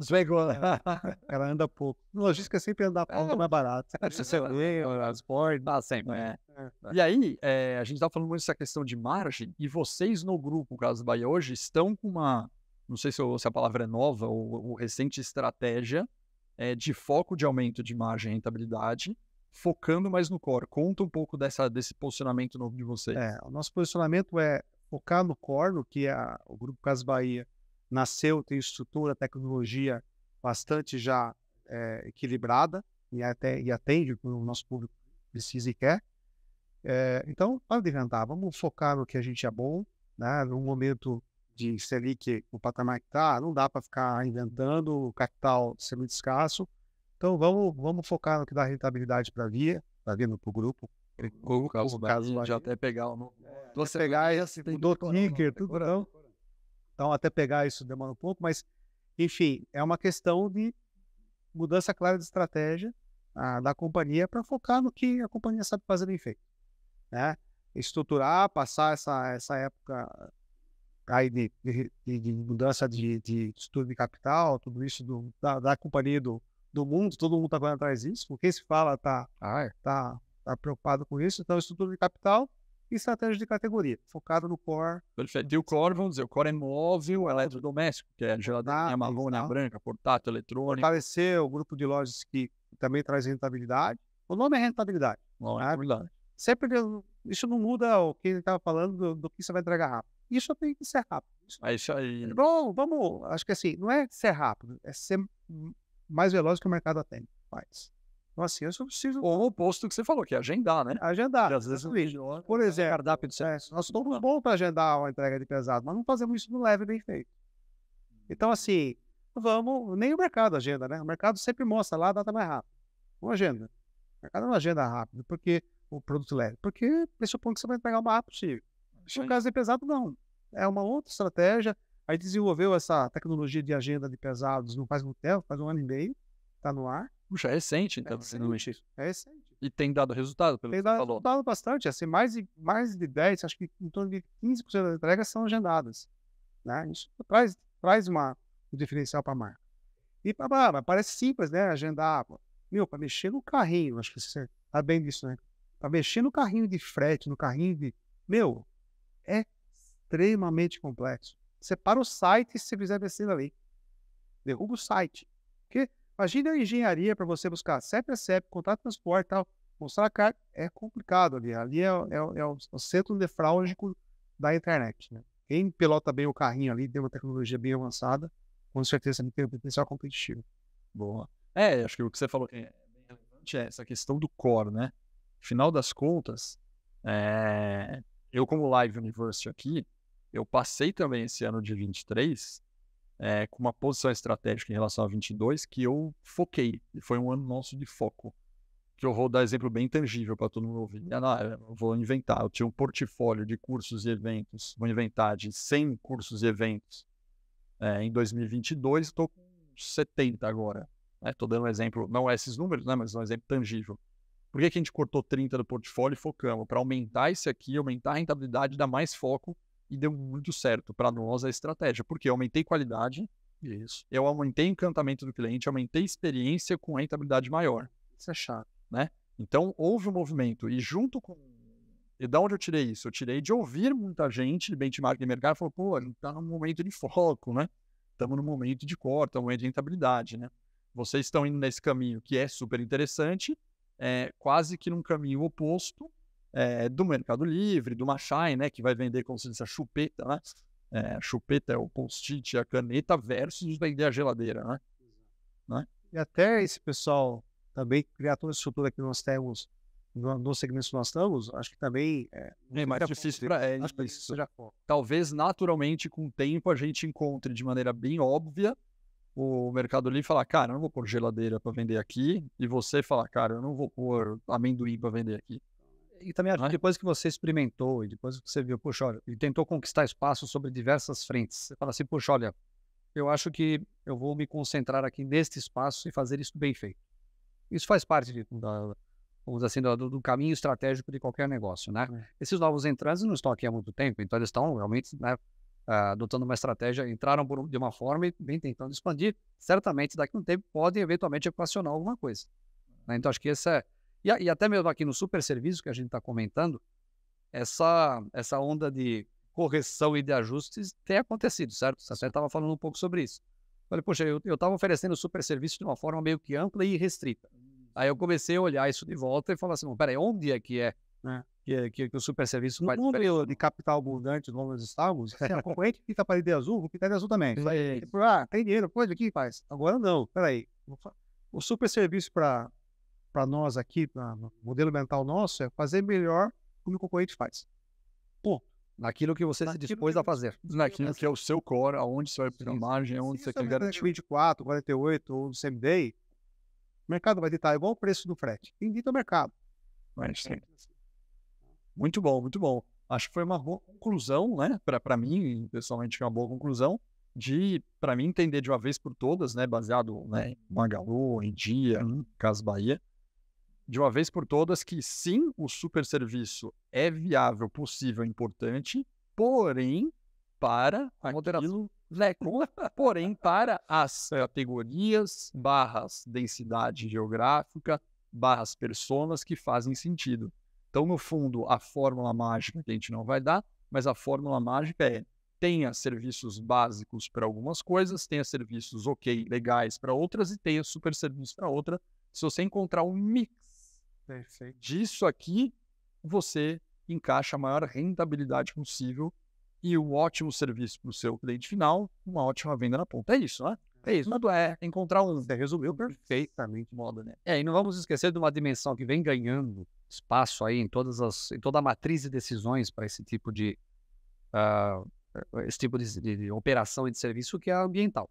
Esvegou. Né? Ela anda pouco. Logística é sempre anda pouco, é. mais barato. Transporte. É, ah, sempre. É. É. E aí, é, a gente estava falando muito dessa questão de margem, e vocês no grupo Casas Bahia hoje estão com uma, não sei se, eu, se a palavra é nova ou, ou recente estratégia, eh, de foco de aumento de margem e rentabilidade, focando mais no core. Conta um pouco dessa, desse posicionamento novo de vocês. É, o nosso posicionamento é focar no core, no que é a, o Grupo Casas Bahia nasceu, tem estrutura, tecnologia bastante já é, equilibrada e, até, e atende o que o nosso público precisa e quer. É, então, para de inventar, vamos focar no que a gente é bom, né? num momento de Selic, o patamar que está, não dá para ficar inventando, o capital ser muito escasso. Então, vamos, vamos focar no que dá rentabilidade para a Via, para a Via para é, o grupo. É o, o, caso, caso já até pegar o nome. É, a pegar e assim, do Nicker, tudo né, não. Então, até pegar isso demora um pouco, mas, enfim, é uma questão de mudança clara de estratégia a, ah, da companhia para focar no que a companhia sabe fazer bem feito. Né? Estruturar, passar essa, essa época aí de, de, de mudança de, de estudo de capital, tudo isso do, da, da companhia do, do mundo, todo mundo está correndo atrás disso, porque se fala está ah, é. tá, tá preocupado com isso, então estrutura de capital e estratégias de categoria, focado no core. Perfeito. E o core, vamos dizer, o core é móvel, é eletrodoméstico, que é geladeira é marrom, é branca, portátil, eletrônico. aparecer o grupo de lojas que também traz rentabilidade. O nome é rentabilidade. Não é né? rentabilidade. Sempre isso não muda o que ele estava falando do, do, que você vai entregar rápido. Isso tem que ser rápido. Isso... É isso aí. Bom, vamos, acho que assim, não é ser rápido, é ser mais veloz que o mercado atende. Faz. Então, assim eu só preciso. Ou o oposto que você falou, que é agendar, né? Agendar. às vezes, por é exemplo, cardápio de é, Nós somos bons para agendar uma entrega de pesado, mas não fazemos isso no leve bem feito. Então, assim, vamos. Nem o mercado agenda, né? O mercado sempre mostra lá a data mais rápida. Uma agenda. O mercado não agenda rápido, porque o produto leve, porque pressupõe que você vai entregar o mais rápido possível. No é caso de pesado, não. É uma outra estratégia. Aí desenvolveu essa tecnologia de agenda de pesados não faz muito tempo, faz um ano e meio, está no ar. Puxa, é recente, então, é É recente. E tem dado resultado, pelo tem que dado, falou. Tem dado bastante, assim, mais de, mais de 10, acho que em torno de 15% das entregas são agendadas. Né? Isso traz, traz uma, um diferencial para a marca. E pá, parece simples, né? Agendar. água Meu, para mexer no carrinho, acho que você tá bem disso, né? Para mexer no carrinho de frete, no carrinho de. Meu, é extremamente complexo. Separa o site se fizer besteira ali. Derruba o site. Porque Imagina a engenharia para você buscar CEP a CEP, contrato de transporte e tal. Mostrar a é complicado ali. Ali é, é, é, é, o centro nefrálgico da internet. Né? Quem pilota bem o carrinho ali, tem uma tecnologia bem avançada, com certeza tem um potencial competitivo. Boa. É, acho que o que você falou é, é bem relevante é essa questão do core, né? Final das contas, é... eu como Live Universe aqui, eu passei também esse ano de 23 é, com uma posição estratégica em relação a 22 que eu foquei. E foi um ano nosso de foco. Que eu vou dar exemplo bem tangível para todo mundo ouvir. Ah, não, vou inventar. Eu tinha um portfólio de cursos e eventos. Vou inventar de 100 cursos e eventos é, em 2022. Estou com 70 agora. Estou né? dando um exemplo, não é esses números, né? mas é um exemplo tangível. Por que, que a gente cortou 30 do portfólio e focamos? Para aumentar esse aqui, aumentar a rentabilidade, dar mais foco e deu muito certo para nós a estratégia, porque eu aumentei qualidade, isso. eu aumentei encantamento do cliente, aumentei experiência com rentabilidade maior. Isso é chato, né? Então, houve um movimento e junto com... E da onde eu tirei isso? Eu tirei de ouvir muita gente de benchmark de mercado falou, pô, a gente tá num momento de foco, né? Estamos num momento de corte, estamos momento de rentabilidade, né? Vocês estão indo nesse caminho que é super interessante, é quase que num caminho oposto, é, do Mercado Livre, do Machai, né, que vai vender, como se diz, a chupeta, né? É, a chupeta é o post-it, a caneta versus vender a geladeira, né? né? E até esse pessoal também criar toda essa estrutura que nós temos nos no segmentos que nós estamos, acho que também eh, é, é mais difícil para é, Talvez naturalmente com o tempo a gente encontre de maneira bem óbvia o mercado livre falar, cara, eu não vou pôr geladeira para vender aqui, e você falar, cara, eu não vou pôr amendoim para vender aqui. E também acho que é? depois que você experimentou e depois que você viu, puxa, olha, e tentou conquistar espaço sobre diversas frentes, você fala assim, puxa, olha, eu acho que eu vou me concentrar aqui neste espaço e fazer isso bem feito. Isso faz parte de, da, vamos dizer assim, do, do, caminho estratégico de qualquer negócio, né? É. Esses novos entrantes não estão aqui há muito tempo, então eles estão realmente né, ah, adotando uma estratégia, entraram por, de uma forma e vem tentando expandir. Certamente, daqui a um tempo, podem eventualmente equacionar alguma coisa. Né? Então, acho que essa é e, e até mesmo aqui no super serviço que a gente está comentando, essa, essa onda de correção e de ajustes tem acontecido, certo? Você estava falando um pouco sobre isso. Falei, poxa, eu estava oferecendo super serviço de uma forma meio que ampla e restrita. Aí eu comecei a olhar isso de volta e falar assim, peraí, onde é que é, é. Que, que, que, o super serviço faz No mundo de capital abundante, nós estávamos, É a concorrente pinta a parede azul, vou pintar de azul também. Aí, tipo, ah, tem dinheiro, pode aqui, faz. Agora não, peraí. O super serviço para para nós aqui, no modelo mental nosso, é fazer melhor o que o concorrente faz. Pô, naquilo que você naquilo se dispôs que... a fazer. Naquilo que é o seu core, aonde você vai ter margem, aonde você quer é garantir. 24, 48 ou no day, o mercado vai ditar igual o preço do frete. Quem dita é o mercado. Mas, é, sim. Muito bom, muito bom. Acho que foi uma boa conclusão, né? Para mim, pessoalmente, foi uma boa conclusão de, para mim, entender de uma vez por todas, né? Baseado né, em Magalu, em Dia, uhum. Casa Bahia, de uma vez por todas que sim, o super serviço é viável, possível, importante, porém, para a moderação. porém, para as categorias, barras densidade geográfica, barras personas que fazem sentido. Então, no fundo, a fórmula mágica que a gente não vai dar, mas a fórmula mágica é tenha serviços básicos para algumas coisas, tenha serviços ok, legais para outras e tenha super serviço para outra. Se você encontrar um mix Perfeito. Disso aqui, você encaixa a maior rentabilidade possível e um ótimo serviço para o seu cliente final, uma ótima venda na ponta. É isso, né? É isso. Mas é encontrar um. Você resumiu uhum. perfeitamente moda, né? É, e não vamos esquecer de uma dimensão que vem ganhando espaço aí em, todas as, em toda a matriz de decisões para esse tipo de. Uh, esse tipo de, de, de operação e de serviço que é ambiental.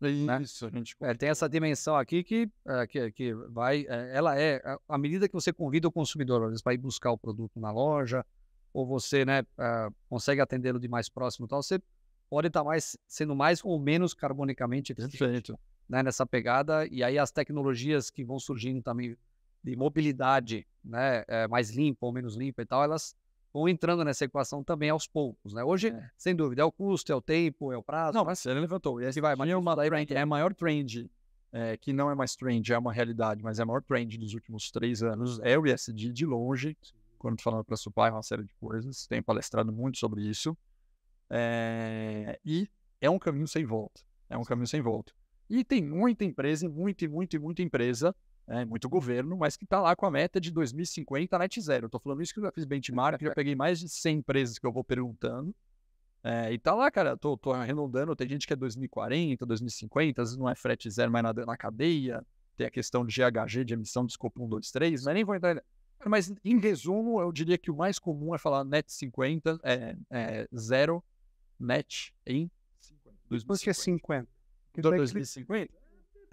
É né? Isso, né? a gente... É, tem essa dimensão aqui que, é, que, que vai. É, ela é, à medida que você convida o consumidor, para ir buscar o produto na loja, ou você né, é, consegue atendê-lo de mais próximo tal, você pode estar tá mais, sendo mais ou menos carbonicamente eficiente né, nessa pegada. E aí as tecnologias que vão surgindo também de mobilidade né, é, mais limpa ou menos limpa e tal, elas vão entrando nessa equação também aos poucos, né? Hoje, é. sem dúvida, é o custo, é o tempo, é o prazo. Não, mas ele levantou. E assim vai, é mas uma trend, é a maior trend, é, que não é mais trend, é uma realidade, mas é a maior trend dos últimos três anos, é o ISD de longe, quando falando para supply, é uma série de coisas, tenho palestrado muito sobre isso. É, e é um caminho sem volta. É um caminho sem volta. E tem muita empresa, muita, muita, muita empresa né? muito governo, mas que está lá com a meta de 2050 net zero. Estou falando isso que eu já fiz benchmark, já peguei mais de 100 empresas que eu vou perguntando. É, e tá lá, cara, tô, tô arredondando, tem gente que é 2040, 2050, às vezes não é frete zero, mas nada na cadeia, tem a questão de GHG, de emissão de escopo 1, 2, 3, mas nem vou entrar... Mas, em resumo, eu diria que o mais comum é falar net 50, é, é zero, net em 2050. que 50? Que 2050?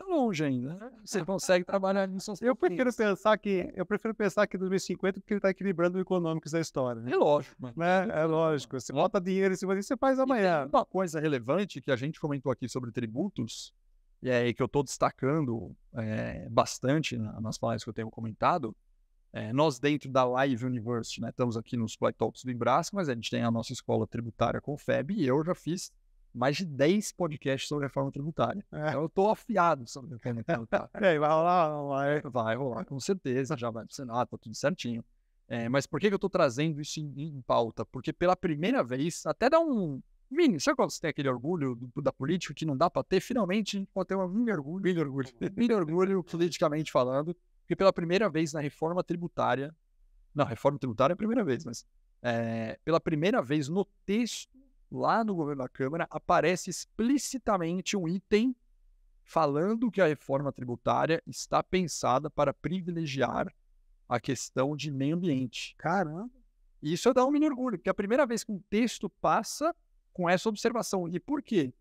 está longe ainda. Né? Você consegue trabalhar nisso. Eu prefiro pensar que eu prefiro pensar que 2050 porque ele está equilibrando o econômico da história. Né? É lógico, mano. Né? É lógico. Você bota dinheiro em cima disso, você faz amanhã. uma coisa relevante que a gente comentou aqui sobre tributos e é, que eu estou destacando é, bastante nas palavras que eu tenho comentado. É, nós, dentro da Live University, né, estamos aqui nos Play Talks do Embrace, mas a gente tem a nossa escola tributária com o FEB e eu já fiz mais de 10 podcasts sobre reforma tributária. É. Então eu tô afiado sobre reforma tributária. é, vai rolar, vai. vai rolar, com certeza, já vai pro Senado, está tudo certinho. É, mas por que, que eu estou trazendo isso em, em, pauta? Porque pela primeira vez, até dá um. Mini, sabe quando você tem aquele orgulho do, da política que não dá para ter? Finalmente a gente pode ter um mini orgulho. Mini orgulho. mini orgulho, politicamente falando. Porque pela primeira vez na reforma tributária. Não, reforma tributária é a primeira vez, mas. É, pela primeira vez no texto lá no governo da Câmara, aparece explicitamente um item falando que a reforma tributária está pensada para privilegiar a questão de meio ambiente. Caramba! Isso é dá um mini orgulho, porque é a primeira vez que um texto passa com essa observação. E por quê?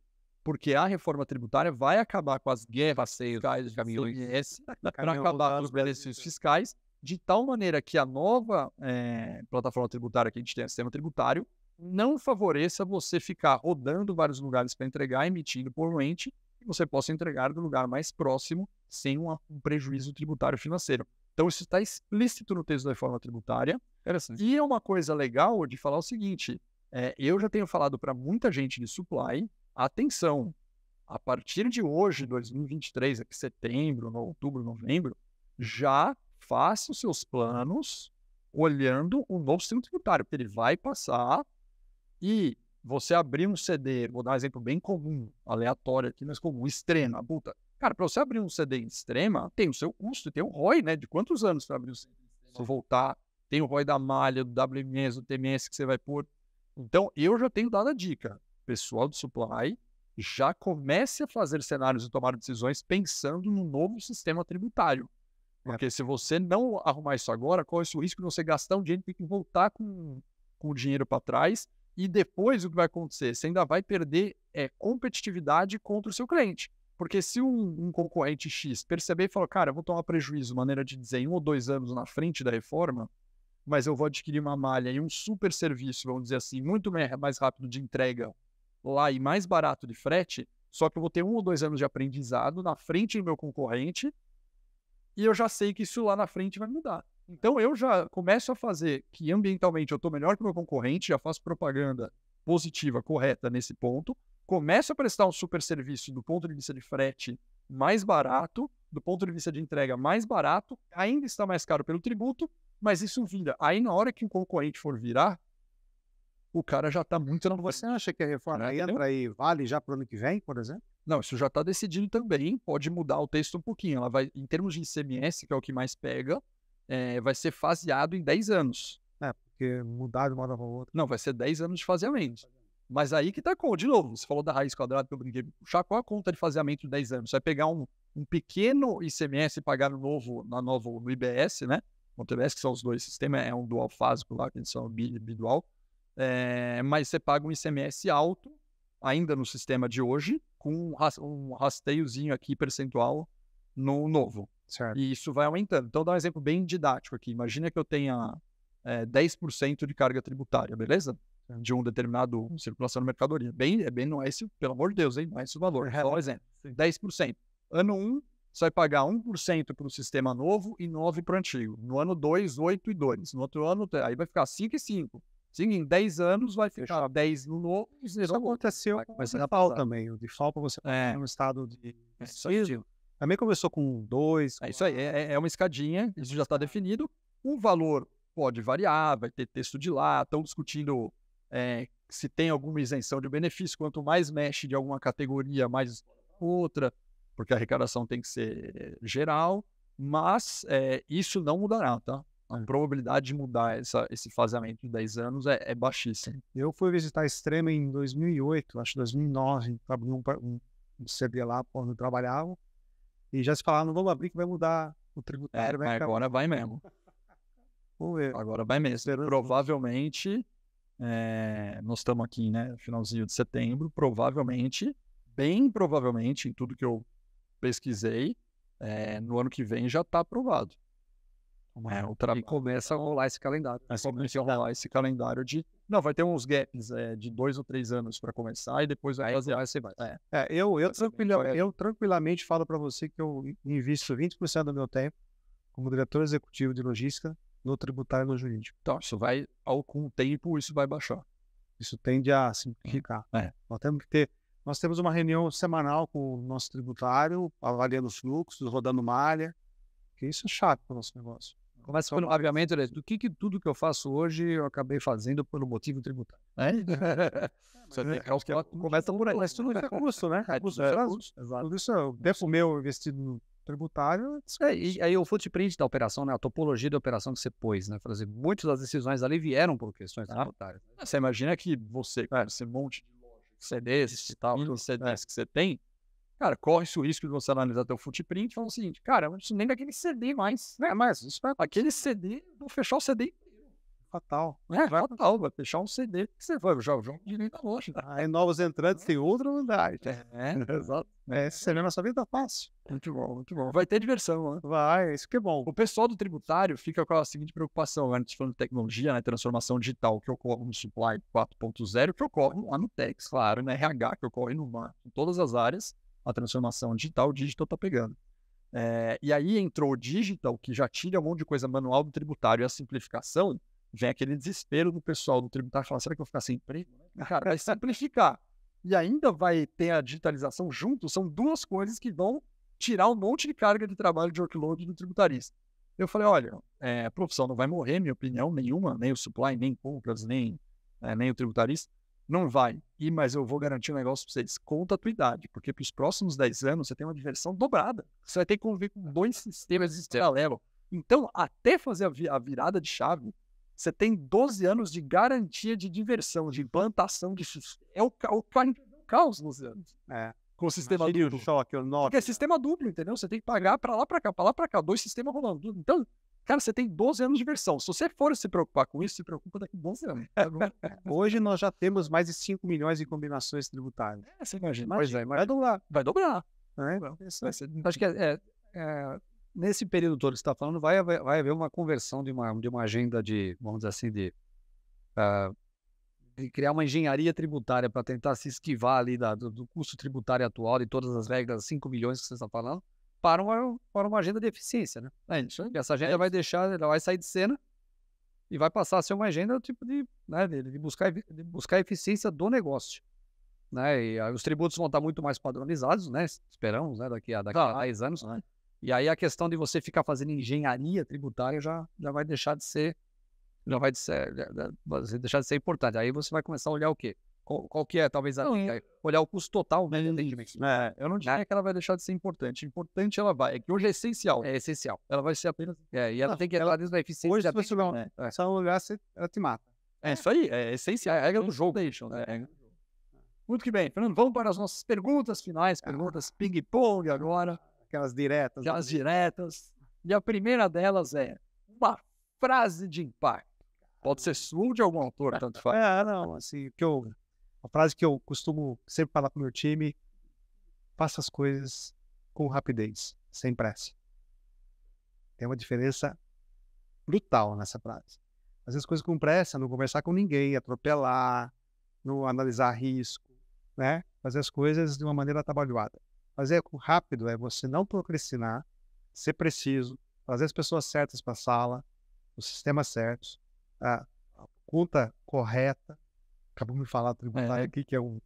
Porque a reforma tributária vai acabar com as guerras fiscais de caminhões, né? para acabar com os benefícios fiscais, de tal maneira que a nova é, plataforma tributária que a gente tem, o é sistema tributário, não favoreça você ficar rodando vários lugares para entregar, emitindo poluente, e você possa entregar do lugar mais próximo sem um prejuízo tributário financeiro. Então, isso está explícito no texto da reforma tributária. E é uma coisa legal de falar o seguinte: é, eu já tenho falado para muita gente de supply, atenção, a partir de hoje, 2023, aqui setembro, no outubro, novembro, já faça os seus planos olhando o novo sistema tributário, porque ele vai passar e você abrir um CD, vou dar um exemplo bem comum, aleatório aqui, mas comum, extrema, puta. Cara, para você abrir um CD em extrema, tem o seu custo, tem o ROI, né? De quantos anos para abrir um CD Se voltar, tem o ROI da malha, do WMS, do TMS que você vai pôr. Então, eu já tenho dado a dica. Pessoal do supply, já comece a fazer cenários e tomar decisões pensando no novo sistema tributário. É. Porque é. se você não arrumar isso agora, corre é o risco de você gastar um dinheiro e ter que voltar com, com o dinheiro para trás e depois o que vai acontecer? Você ainda vai perder é, competitividade contra o seu cliente. Porque se um, um concorrente X perceber e falar, cara, eu vou tomar prejuízo, maneira de dizer, em um ou dois anos na frente da reforma, mas eu vou adquirir uma malha e um super serviço, vamos dizer assim, muito mais rápido de entrega lá e mais barato de frete, só que eu vou ter um ou dois anos de aprendizado na frente do meu concorrente e eu já sei que isso lá na frente vai mudar. Então eu já começo a fazer que ambientalmente eu estou melhor que o meu concorrente, já faço propaganda positiva, correta nesse ponto, começo a prestar um super serviço do ponto de vista de frete mais barato, do ponto de vista de entrega mais barato, ainda está mais caro pelo tributo, mas isso vira. Aí na hora que um concorrente for virar, o cara já está muito na Você acha que a reforma né, entra aí vale já para o ano que vem, por exemplo? Não, isso já está decidido também. Pode mudar o texto um pouquinho. Ela vai, em termos de ICMS, que é o que mais pega, é, vai ser faseado em 10 anos. É, porque mudar de uma hora para outra. Não, vai ser 10 anos de faseamento. Mas aí que tá com, de novo, você falou da raiz quadrada que eu brinquei. Puxar qual a conta de faseamento de 10 anos? Você vai pegar um, um pequeno ICMS e pagar no novo, na novo, no IBS, né? O IBS, que são os dois sistemas, é um dual fásico lá, que eles são bidual. É, mas você paga um ICMS alto, ainda no sistema de hoje, com um rasteiozinho aqui percentual no novo. Certo. E isso vai aumentando. Então, dá um exemplo bem didático aqui. Imagina que eu tenha é, hum. 10% eh, de carga tributária, beleza? De um determinado circulação de mercadoria. Bem, é bem, não é esse, pelo amor de Deus, hein? Não é esse o valor. É só um exemplo. 10%. Ano 1, você vai pagar 1% para o sistema novo e 9% para o antigo. No ano 2, 8 e 2. No outro ano, aí vai ficar 5 e 5. Sim, em 10 anos vai ficar 10 no novo Isso aconteceu com o DIFAL também. O DIFAL para é você é. um estado de... É, isso, também começou com dois. É com... É isso aí, é, é uma escadinha, isso já está definido. O valor pode variar, vai ter texto de lá, estão discutindo é, se tem alguma isenção de benefício. Quanto mais mexe de alguma categoria, mais outra, porque a arrecadação tem que ser geral, mas é, isso não mudará, tá? A é. probabilidade de mudar essa, esse faseamento de 10 anos é, é baixíssima. Eu fui visitar a Extrema em 2008, acho 2009, abri um, um, CD lá quando eu trabalhava. E já se falaram, não vamos abrir que vai mudar o é, tributário. É, vai agora vai mesmo. Vamos ver. Agora vai mesmo. Esperando. Provavelmente, é, nós estamos aqui, né, finalzinho de setembro, provavelmente, bem provavelmente, em tudo que eu pesquisei, é, no ano que vem já está aprovado. É, o E começa a rolar esse calendário. Assim, começa a assim, rolar tá. esse calendário de não, vai ter uns gaps é, de dois ou três anos para começar e depois vai fazer. Aí você vai. É. é eu, eu, tranquila, eu tranquilamente falo para você que eu invisto 20% do meu tempo como diretor executivo de logística no tributário e no jurídico. Então, isso vai, ao, com o tempo, isso vai baixar. Isso tende a simplificar. É. Nós temos que ter. Nós temos uma reunião semanal com o nosso tributário, avaliando os fluxos, rodando malha, que isso é chato para o nosso negócio. Começa pelo pagamento, do que, que, tudo que eu faço hoje eu acabei fazendo pelo motivo tributário. Né? É? é tem que, é que é, começa por aí. Mas tudo isso é custo, né? É custo, é, custo. Exato. Tudo isso é o é tempo meu investido no tributário. É, e aí o footprint da operação, né? a topologia da operação que você pôs, né? Fazer muitas das decisões ali vieram por questões ah. tributárias. Né? Você imagina que você, cara, é. esse monte de CDs e tal, CDs que você tem, Cara, corre-se o risco de você analisar teu footprint e falar o seguinte, cara, eu não preciso nem daquele CD mais, né? Mas isso aquele CD, vou fechar o CD Fatal. É, vai fatal, vai fechar um CD que você vai jogar o jogo direito à loja. Tá? Ah, Aí novos entrantes tem outra unidade. É, exato. É, você lembra sua vida fácil. Muito bom, muito bom. Vai ter diversão, né? Vai, isso que é bom. O pessoal do tributário fica com a seguinte preocupação, né, antes falando de tecnologia, né, transformação digital que ocorre no supply 4.0, que ocorre lá no Tex, claro, no RH, que ocorre no mar, em todas as áreas a transformação digital, o digital está pegando. É, e aí entrou o digital, que já tira um monte de coisa manual do tributário e a simplificação, vem aquele desespero do pessoal do tributário falar, será que eu vou ficar sem emprego? Né? Cara, vai simplificar. E ainda vai ter a digitalização junto, são duas coisas que vão tirar um monte de carga de trabalho de workload do tributarista. Eu falei, olha, é, a profissão não vai morrer, minha opinião nenhuma, nem o supply, nem compras, nem, é, nem o tributarista não vai. E, mas eu vou garantir um negócio para vocês. Conta a tua idade, porque para os próximos 10 anos você tem uma diversão dobrada. Você vai ter que conviver com dois sistemas de paralelo. Então, até fazer a, virada de chave, você tem 12 anos de garantia de diversão, de implantação de é o, o, o caos nos anos. É. Com o sistema duplo. O choque, o nó. Porque é sistema duplo, entendeu? Você tem que pagar para lá para cá, para lá para cá, dois sistemas rolando. Então, Cara, você tem 12 anos de versão. Se você for se preocupar com isso, se preocupa daqui a 12 anos. Tá Hoje nós já temos mais de 5 milhões de combinações tributárias. É, você imagina. imagina. Pois é, imagina. Vai dobrar. Vai dobrar. Né? É, vai ser... Acho que é, é, é, nesse período todo que você está falando, vai, vai, vai, haver uma conversão de uma, de uma agenda de, vamos dizer assim, de, uh, de criar uma engenharia tributária para tentar se esquivar ali da, do, do custo tributário atual, e todas as regras, 5 milhões que você está falando para uma, para uma agenda de eficiência, né? É isso aí. Essa agenda é vai deixar, ela vai sair de cena e vai passar a ser uma agenda tipo de, né, de, buscar, de buscar a eficiência do negócio. Né? E aí os tributos vão estar muito mais padronizados, né? Esperamos, né? Daqui a, daqui a 10 anos. E aí a questão de você ficar fazendo engenharia tributária já, já vai deixar de ser já vai, de ser, já vai deixar de ser importante. Aí você vai começar a olhar o quê? Qual, qual que é, talvez, a, não, é, olhar o custo total do atendimento. É, eu não é. diria que ela vai deixar de ser importante. Importante ela vai. É que hoje é essencial. É essencial. Ela vai ser apenas. É, e ela ah, tem que ela, entrar dentro da eficiência. Hoje, se você lugar, né? é. se você, ela te mata. É, é, isso aí. É essencial. É a regra do jogo. né? É. Muito que bem, Fernando. Vamos para as nossas perguntas finais, ah. perguntas ping-pong agora. Aquelas diretas. Aquelas né? diretas. E a primeira delas é uma frase de impacto. Pode ser sua ou de algum autor, tanto faz. É, não, assim, que eu uma frase que eu costumo sempre falar para o meu time: faça as coisas com rapidez, sem pressa. Tem uma diferença brutal nessa frase. Fazer as coisas com pressa, não conversar com ninguém, atropelar, não analisar risco, né? Fazer as coisas de uma maneira trabalhada. Fazer com rápido é você não procrastinar, ser preciso, trazer as pessoas certas para a sala, os sistemas certos, a conta correta, Acabou me falar tributário é. aqui, que é um.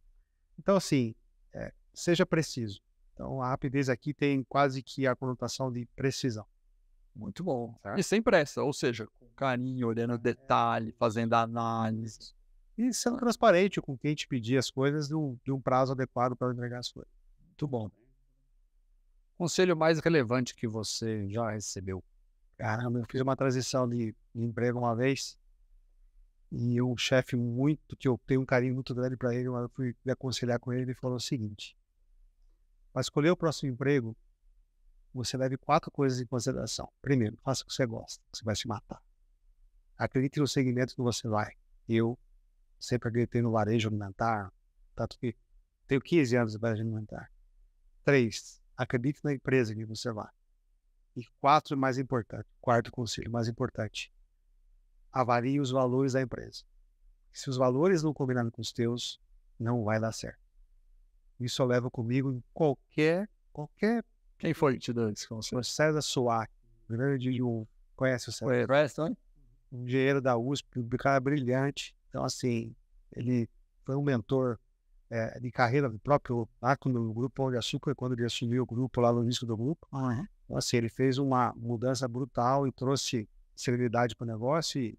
Então, assim, é, seja preciso. Então, a rapidez aqui tem quase que a conotação de precisão. Muito bom. Certo? E sem pressa, ou seja, com carinho, olhando é. detalhe, fazendo análise. E sendo transparente com quem te pedir as coisas de um, de um prazo adequado para entregar as coisas. Muito bom. Conselho mais relevante que você já recebeu? Caramba, eu fiz uma transição de emprego uma vez e um chefe muito, que eu tenho um carinho muito grande para ele, eu fui me aconselhar com ele, ele falou o seguinte: para escolher o próximo emprego, você leve quatro coisas em consideração. Primeiro, faça o que você gosta, você vai se matar. Acredite no segmento que você vai. Eu sempre acreditei no varejo alimentar, tanto que tenho 15 anos de varejo alimentar. Três, acredite na empresa que você vai. E quatro, mais importante, quarto conselho mais importante, avalie os valores da empresa. Se os valores não combinarem com os teus, não vai dar certo. Isso eu levo comigo em qualquer, qualquer. Quem foi que te deu esse conselho? O César Soac, grande de um. Conhece o César? Conhece, né? Um engenheiro da USP, um cara brilhante. Então, assim, ele foi um mentor é, de carreira do próprio Arco no Grupo Pão de Açúcar, quando ele assumiu o grupo lá no início do grupo. Uhum. Então, assim, ele fez uma mudança brutal e trouxe seriedade para o negócio e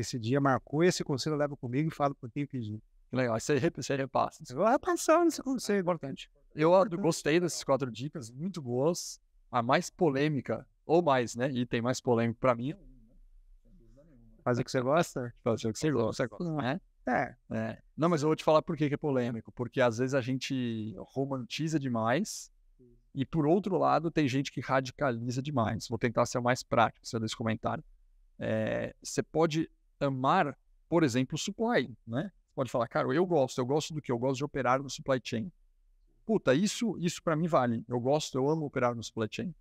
esse dia marcou esse conselho, leva comigo e fala por que eu Que Legal, você, você repassa. Eu vou repassando esse conselho importante. Eu gostei dessas quatro dicas, muito boas. A mais polêmica, ou mais, né? E tem mais polêmico para mim. É né? Fazer o que você gosta? Fazer o que você gosta. Né? É. é. Não, mas eu vou te falar por que, que é polêmico. Porque às vezes a gente romantiza demais. E por outro lado, tem gente que radicaliza demais. Vou tentar ser o mais prático, seu desse comentário. É, você pode amar, por exemplo, supply, né? Pode falar, cara, eu gosto, eu gosto do que? Eu gosto de operar no supply chain. Puta, isso, isso para mim vale. Eu gosto, eu amo operar no supply chain.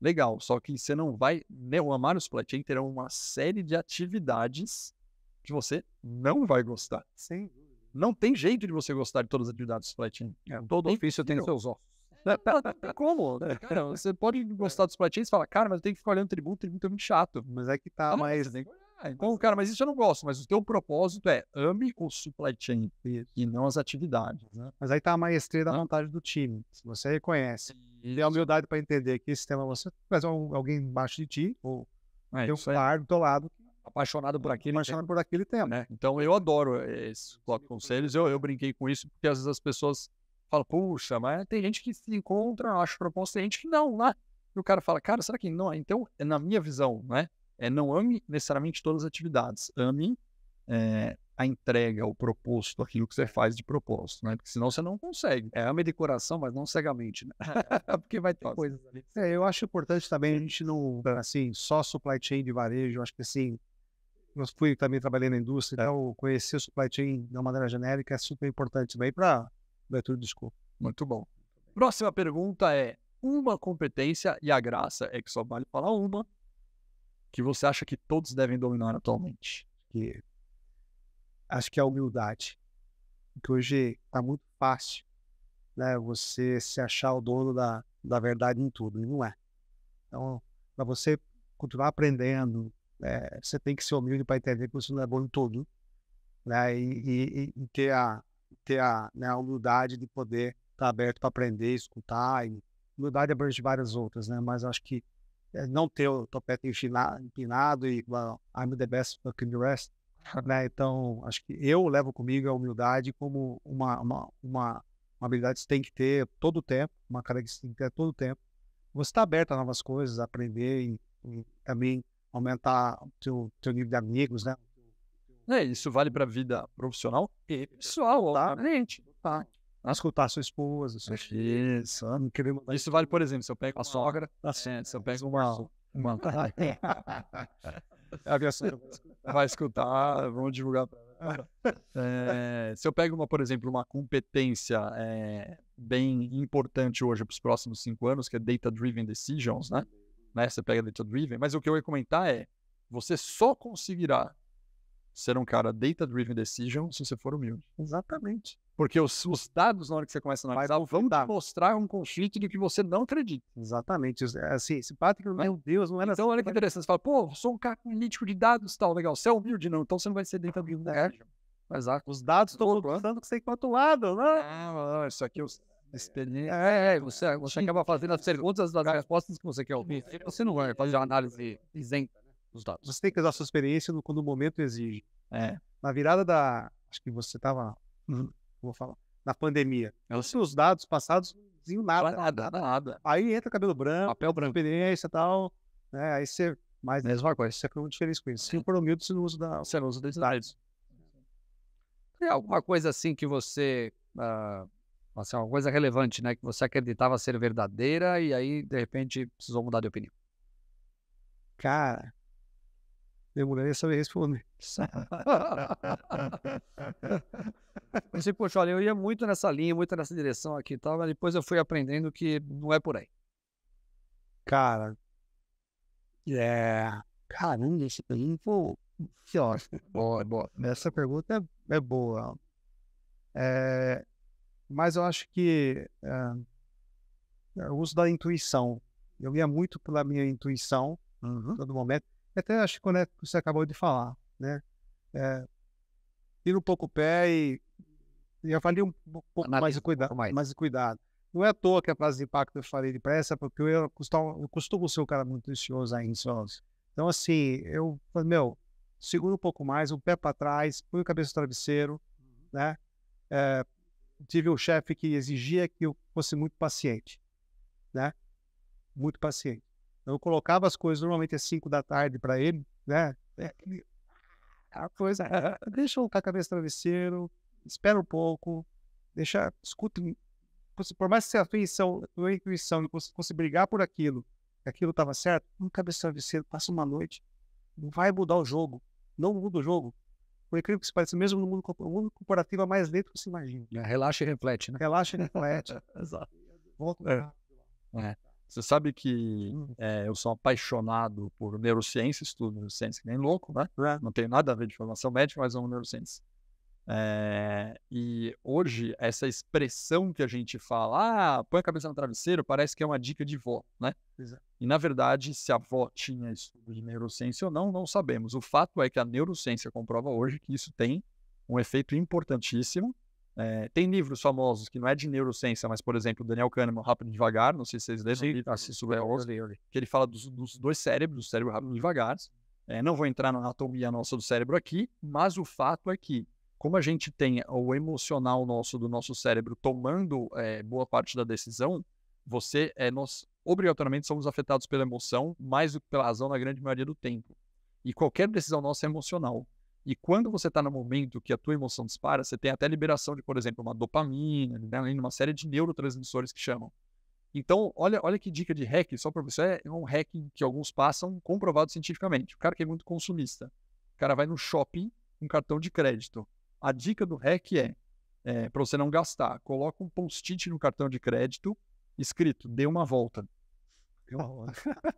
Legal, só que você não vai, nem né, amar o supply chain terá uma série de atividades que você não vai gostar. Sim. Não tem jeito de você gostar de todas as atividades do supply chain. É, todo ofício tem seus ossos. É, como? É. Cara, você pode gostar dos platins e falar, cara, mas eu tenho que ficar olhando tributo, tributo é muito chato. Mas é que tá ah, mais. que ah, então, cara, mas isso eu não gosto. Mas o teu propósito é ame o supply chain e não as atividades, né? Mas aí tá a maestria da ah. vontade do time. Se você reconhece isso. e a humildade para entender que esse tema você faz é alguém embaixo de ti ou é, tem um par do teu lado apaixonado por aquele apaixonado por aquele tema. É, então eu adoro eh, esses bloco conselhos. Eu, eu brinquei com isso porque às vezes as pessoas falam, puxa, mas tem gente que se encontra, acha proposta, tem gente que não, né? E o cara fala, cara, será que não? Então, na minha visão, né? é, não ame necessariamente todas as atividades, ame é, a entrega, o proposto, aquilo que você faz de propósito, né? Porque senão você não consegue. É, ame coração, mas não cegamente, né? É, é. Porque vai ter Nossa. coisas ali. É, eu acho importante também a gente não, assim, só supply chain de varejo, eu acho que assim, eu fui também trabalhando na indústria, então conhecer o supply chain de uma maneira genérica é super importante também para abertura de escopo. Muito bom. Próxima pergunta é, uma competência, e a graça é que só vale falar uma, que você acha que todos devem dominar atualmente? Que... Acho que é a humildade. Porque hoje está muito fácil né, você se achar o dono da, da verdade em tudo, e não é. Então, para você continuar aprendendo, é, você tem que ser humilde para entender que você não é bom em tudo. Né, e, e, e ter a, ter a, né, a humildade de poder estar tá aberto para aprender, escutar. E, humildade de várias outras, né, mas acho que é, não ter o topete empinado e I'm the best fucking rest. Né? Então, acho que eu levo comigo a humildade como uma, uma, uma, uma habilidade que você tem que ter todo o tempo, uma característica que você tem que ter todo o tempo. Você está aberto a novas coisas, aprender e, e também aumentar o teu, teu nível de amigos, né? É, isso vale para a vida profissional e pessoal, tá? obviamente. Tá escutar sua esposa, sua filha, não querer mandar. Isso vale, por exemplo, se eu pego a sogra, tá é, se eu é, pego uma. É uma... a minha sogra vai escutar, vamos divulgar é, se eu pego uma, por exemplo, uma competência é, bem importante hoje para os próximos cinco anos, que é Data Driven Decisions, né? né? Você pega Data Driven, mas o que eu ia comentar é: você só conseguirá ser um cara data-driven decision se você for humilde. Exatamente. Porque os, os, dados, na hora que você começa a analisar, vão te mostrar um conflito de que você não acredita. Exatamente. É, assim, esse Patrick, mas, né? meu Deus, não era Então, olha assim, que né? interessante. Você fala, pô, sou um cara analítico de dados e tal, legal. Você é humilde, não. Então você não vai ser data-driven é. Exato. Os dados estão mostrando que você é quatulado, né? Ah, não, isso aqui é os é, Experiência. É, é, você, você acaba fazendo as perguntas das respostas que você quer ouvir. Você não vai fazer uma análise isenta dados. Você tem que usar a sua experiência no, quando o momento exige. É. Na virada da. Acho que você estava. Uhum. Vou falar. Na pandemia. Os seus dados passados não diziam nada. Não nada, nada. Aí entra cabelo branco, papel branco. Experiência e tal. Né? Aí você. Mas mesma coisa, você foi muito feliz com isso. Se for humilde, você não usa da. Você não usa dos dados. Tem alguma coisa assim que você. Uh, assim, uma coisa relevante, né? Que você acreditava ser verdadeira e aí, de repente, precisou mudar de opinião. Cara, Demorei a saber responder. Pensei, poxa, olha, eu ia muito nessa linha, muito nessa direção aqui e tal, mas depois eu fui aprendendo que não é por aí. Cara. É. Caramba, esse info. Boa, boa. Essa pergunta é, é boa. É, mas eu acho que é, o uso da intuição. Eu ia muito pela minha intuição uhum. todo momento. Até acho que quando é você acabou de falar, né? É, tira um pouco o pé e, e falei um pouco Analisa mais de cuidado. Um mais. mais cuidado. Não é à toa que a frase de impacto eu falei depressa, porque eu, costumo, eu costumo ser um cara muito ansioso ainda. Então, assim, eu falei, meu, segura um pouco mais, um pé para trás, põe a cabeça no travesseiro, uhum. né? É, tive um chefe que exigia que eu fosse muito paciente, né? Muito paciente. Então, eu colocava as coisas normalmente às 5 da tarde para ele, né? É, é a coisa, é, é, deixa eu com a cabeça travesseiro, espera um pouco, deixa, escuta por mais que seja a sua intuição, a intuição e você fosse brigar por aquilo, aquilo estava certo, um cabeça travesseiro, passa uma noite, não vai mudar o jogo, não muda o jogo. Por incrível que se pareça, mesmo no mundo, o mundo corporativo é mais lento que se imagina. relaxa e reflete, né? Relaxa e reflete. Exato. Volta é. é. Você sabe que é, eu sou apaixonado por neurociência, estudo neurociência que nem louco, né? É. Não tenho nada a ver de formação médica, mas amo neurociência. É, e hoje, essa expressão que a gente fala, ah, põe a cabeça no travesseiro, parece que é uma dica de vó, né? Exato. E na verdade, se a vó tinha estudo de neurociência ou não, não sabemos. O fato é que a neurociência comprova hoje que isso tem um efeito importantíssimo é, tem livros famosos que não é de neurociência, mas, por exemplo, Daniel Kahneman, Rápido e Devagar, não sei se vocês leram, Sim, ah, se que ele fala dos, dos, dois cérebros, o cérebro rápido e devagar. É, não vou entrar na anatomia nossa do cérebro aqui, mas o fato é que, como a gente tem o emocional nosso do nosso cérebro tomando é, boa parte da decisão, você é nós obrigatoriamente somos afetados pela emoção mais do que pela razão na grande maioria do tempo. E qualquer decisão nossa é emocional. E quando você está no momento que a tua emoção dispara, você tem até liberação de, por exemplo, uma dopamina, né, uma série de neurotransmissores que chamam. Então, olha, olha que dica de hack, só para você, é um hack que alguns passam comprovado cientificamente. O cara que é muito consumista, o cara vai no shopping com cartão de crédito. A dica do hack é, é para você não gastar, coloca um post-it no cartão de crédito escrito, dê uma volta.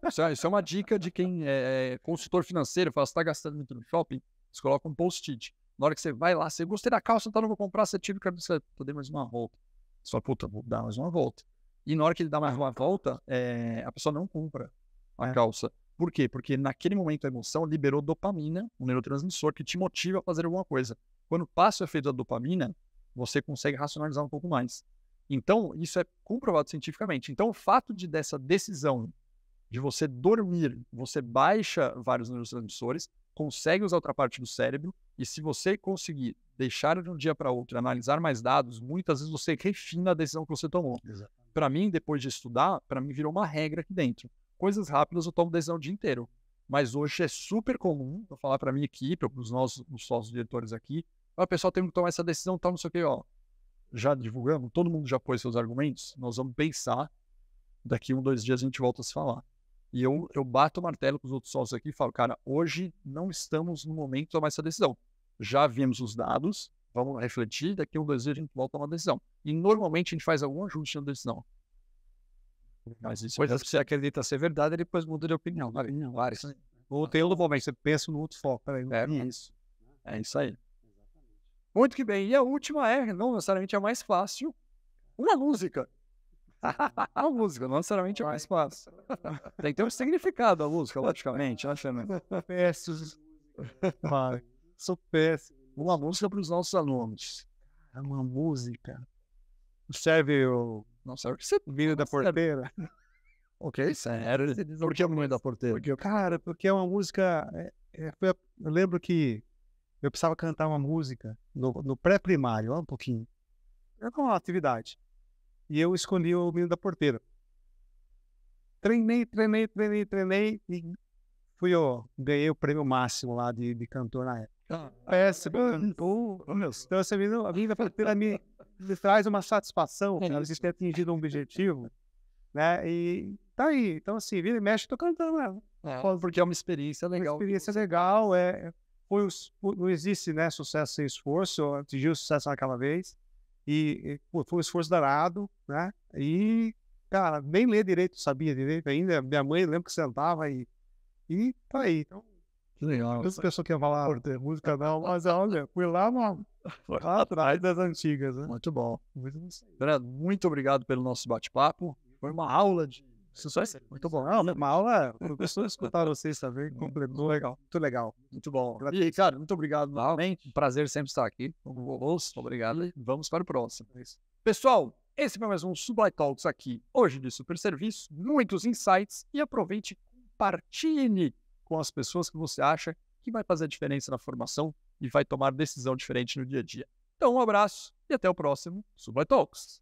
isso, é, isso é uma dica de quem é, é consultor financeiro, fala, você está gastando muito no shopping? Você coloca um post-it. Na hora que você vai lá, você gostei da calça, então Não vou comprar, você tira o cabelo, você dá mais uma volta. Você fala, puta, vou dar mais uma volta. E na hora que ele dá mais uma volta, é... a pessoa não compra a é. calça. Por quê? Porque naquele momento a emoção liberou dopamina, um neurotransmissor que te motiva a fazer alguma coisa. Quando passa o efeito da dopamina, você consegue racionalizar um pouco mais. Então, isso é comprovado cientificamente. Então, o fato de dessa decisão de você dormir, você baixa vários neurotransmissores, consegue usar outra parte do cérebro, e se você conseguir deixar de um dia para outro analisar mais dados, muitas vezes você refina a decisão que você tomou. Para mim, depois de estudar, para mim virou uma regra aqui dentro. Coisas rápidas eu tomo decisão o dia inteiro. Mas hoje é super comum, vou falar para minha equipe, para os nossos nossos diretores aqui, o pessoal tem que tomar essa decisão, tal, não sei o quê ó. Já divulgamos, todo mundo já pôs seus argumentos, nós vamos pensar, daqui um, dois dias a gente volta a se falar. E eu, eu bato o martelo com os outros sócios aqui e falo, cara, hoje não estamos no momento de tomar essa decisão. Já vimos os dados, vamos refletir, daqui a um, dois dias a gente volta a tomar decisão. E normalmente a gente faz algum ajuste na decisão. Mas isso pois é você acredita ser verdade, e depois muda de opinião. Não, né? isso Ou tem outro momento, você pensa no outro foco. Peraí, né? é, é isso. É isso aí. Muito que bem. E a última é, não necessariamente a mais fácil, uma música a música, não necessariamente o espaço. Tem que ter um significado a música, logicamente, Sou Péssimo. sou péssimo. Uma música para os nossos alunos. É uma música. Serve o. Não serve o que você. Vira da porteira. Ok, sério. Por que a mãe da porteira? Porque, cara, porque é uma música. É, é, eu lembro que eu precisava cantar uma música no, no pré-primário, um pouquinho. Era uma atividade. E eu escolhi o menino da porteira. Treinei, treinei, treinei, treinei e fui, ó, ganhei o prêmio máximo lá de, de cantor na época. Ah, Péssimo. meu. Então, essa menina, a menina da porteira me, me traz uma satisfação, ela é de ter atingido um objetivo, né? E tá aí. Então, assim, vira e mexe, tô cantando ela. É, porque é uma experiência legal. Uma experiência legal, é, foi, não existe né, sucesso sem esforço, atingiu sucesso naquela vez. E, e foi um esforço danado, né? E, cara, nem ler direito sabia direito ainda. Minha mãe, lembra que sentava e. E tá aí. Então, que legal. As pessoas que falar por música não, mas olha, fui lá, no, lá atrás das antigas, né? Muito bom. Muito, muito obrigado pelo nosso bate-papo. Foi uma aula de muito bom. Ah, uma aula, pessoas escutar vocês também, uhum. completou legal. Muito legal. Muito bom. E, cara, muito obrigado Um prazer sempre estar aqui. Obrigado. Vamos para o próximo. É Pessoal, esse foi mais um Supply Talks aqui, hoje de super serviço, muitos insights e aproveite compartilhe com as pessoas que você acha que vai fazer a diferença na formação e vai tomar decisão diferente no dia a dia. Então, um abraço e até o próximo Supply Talks.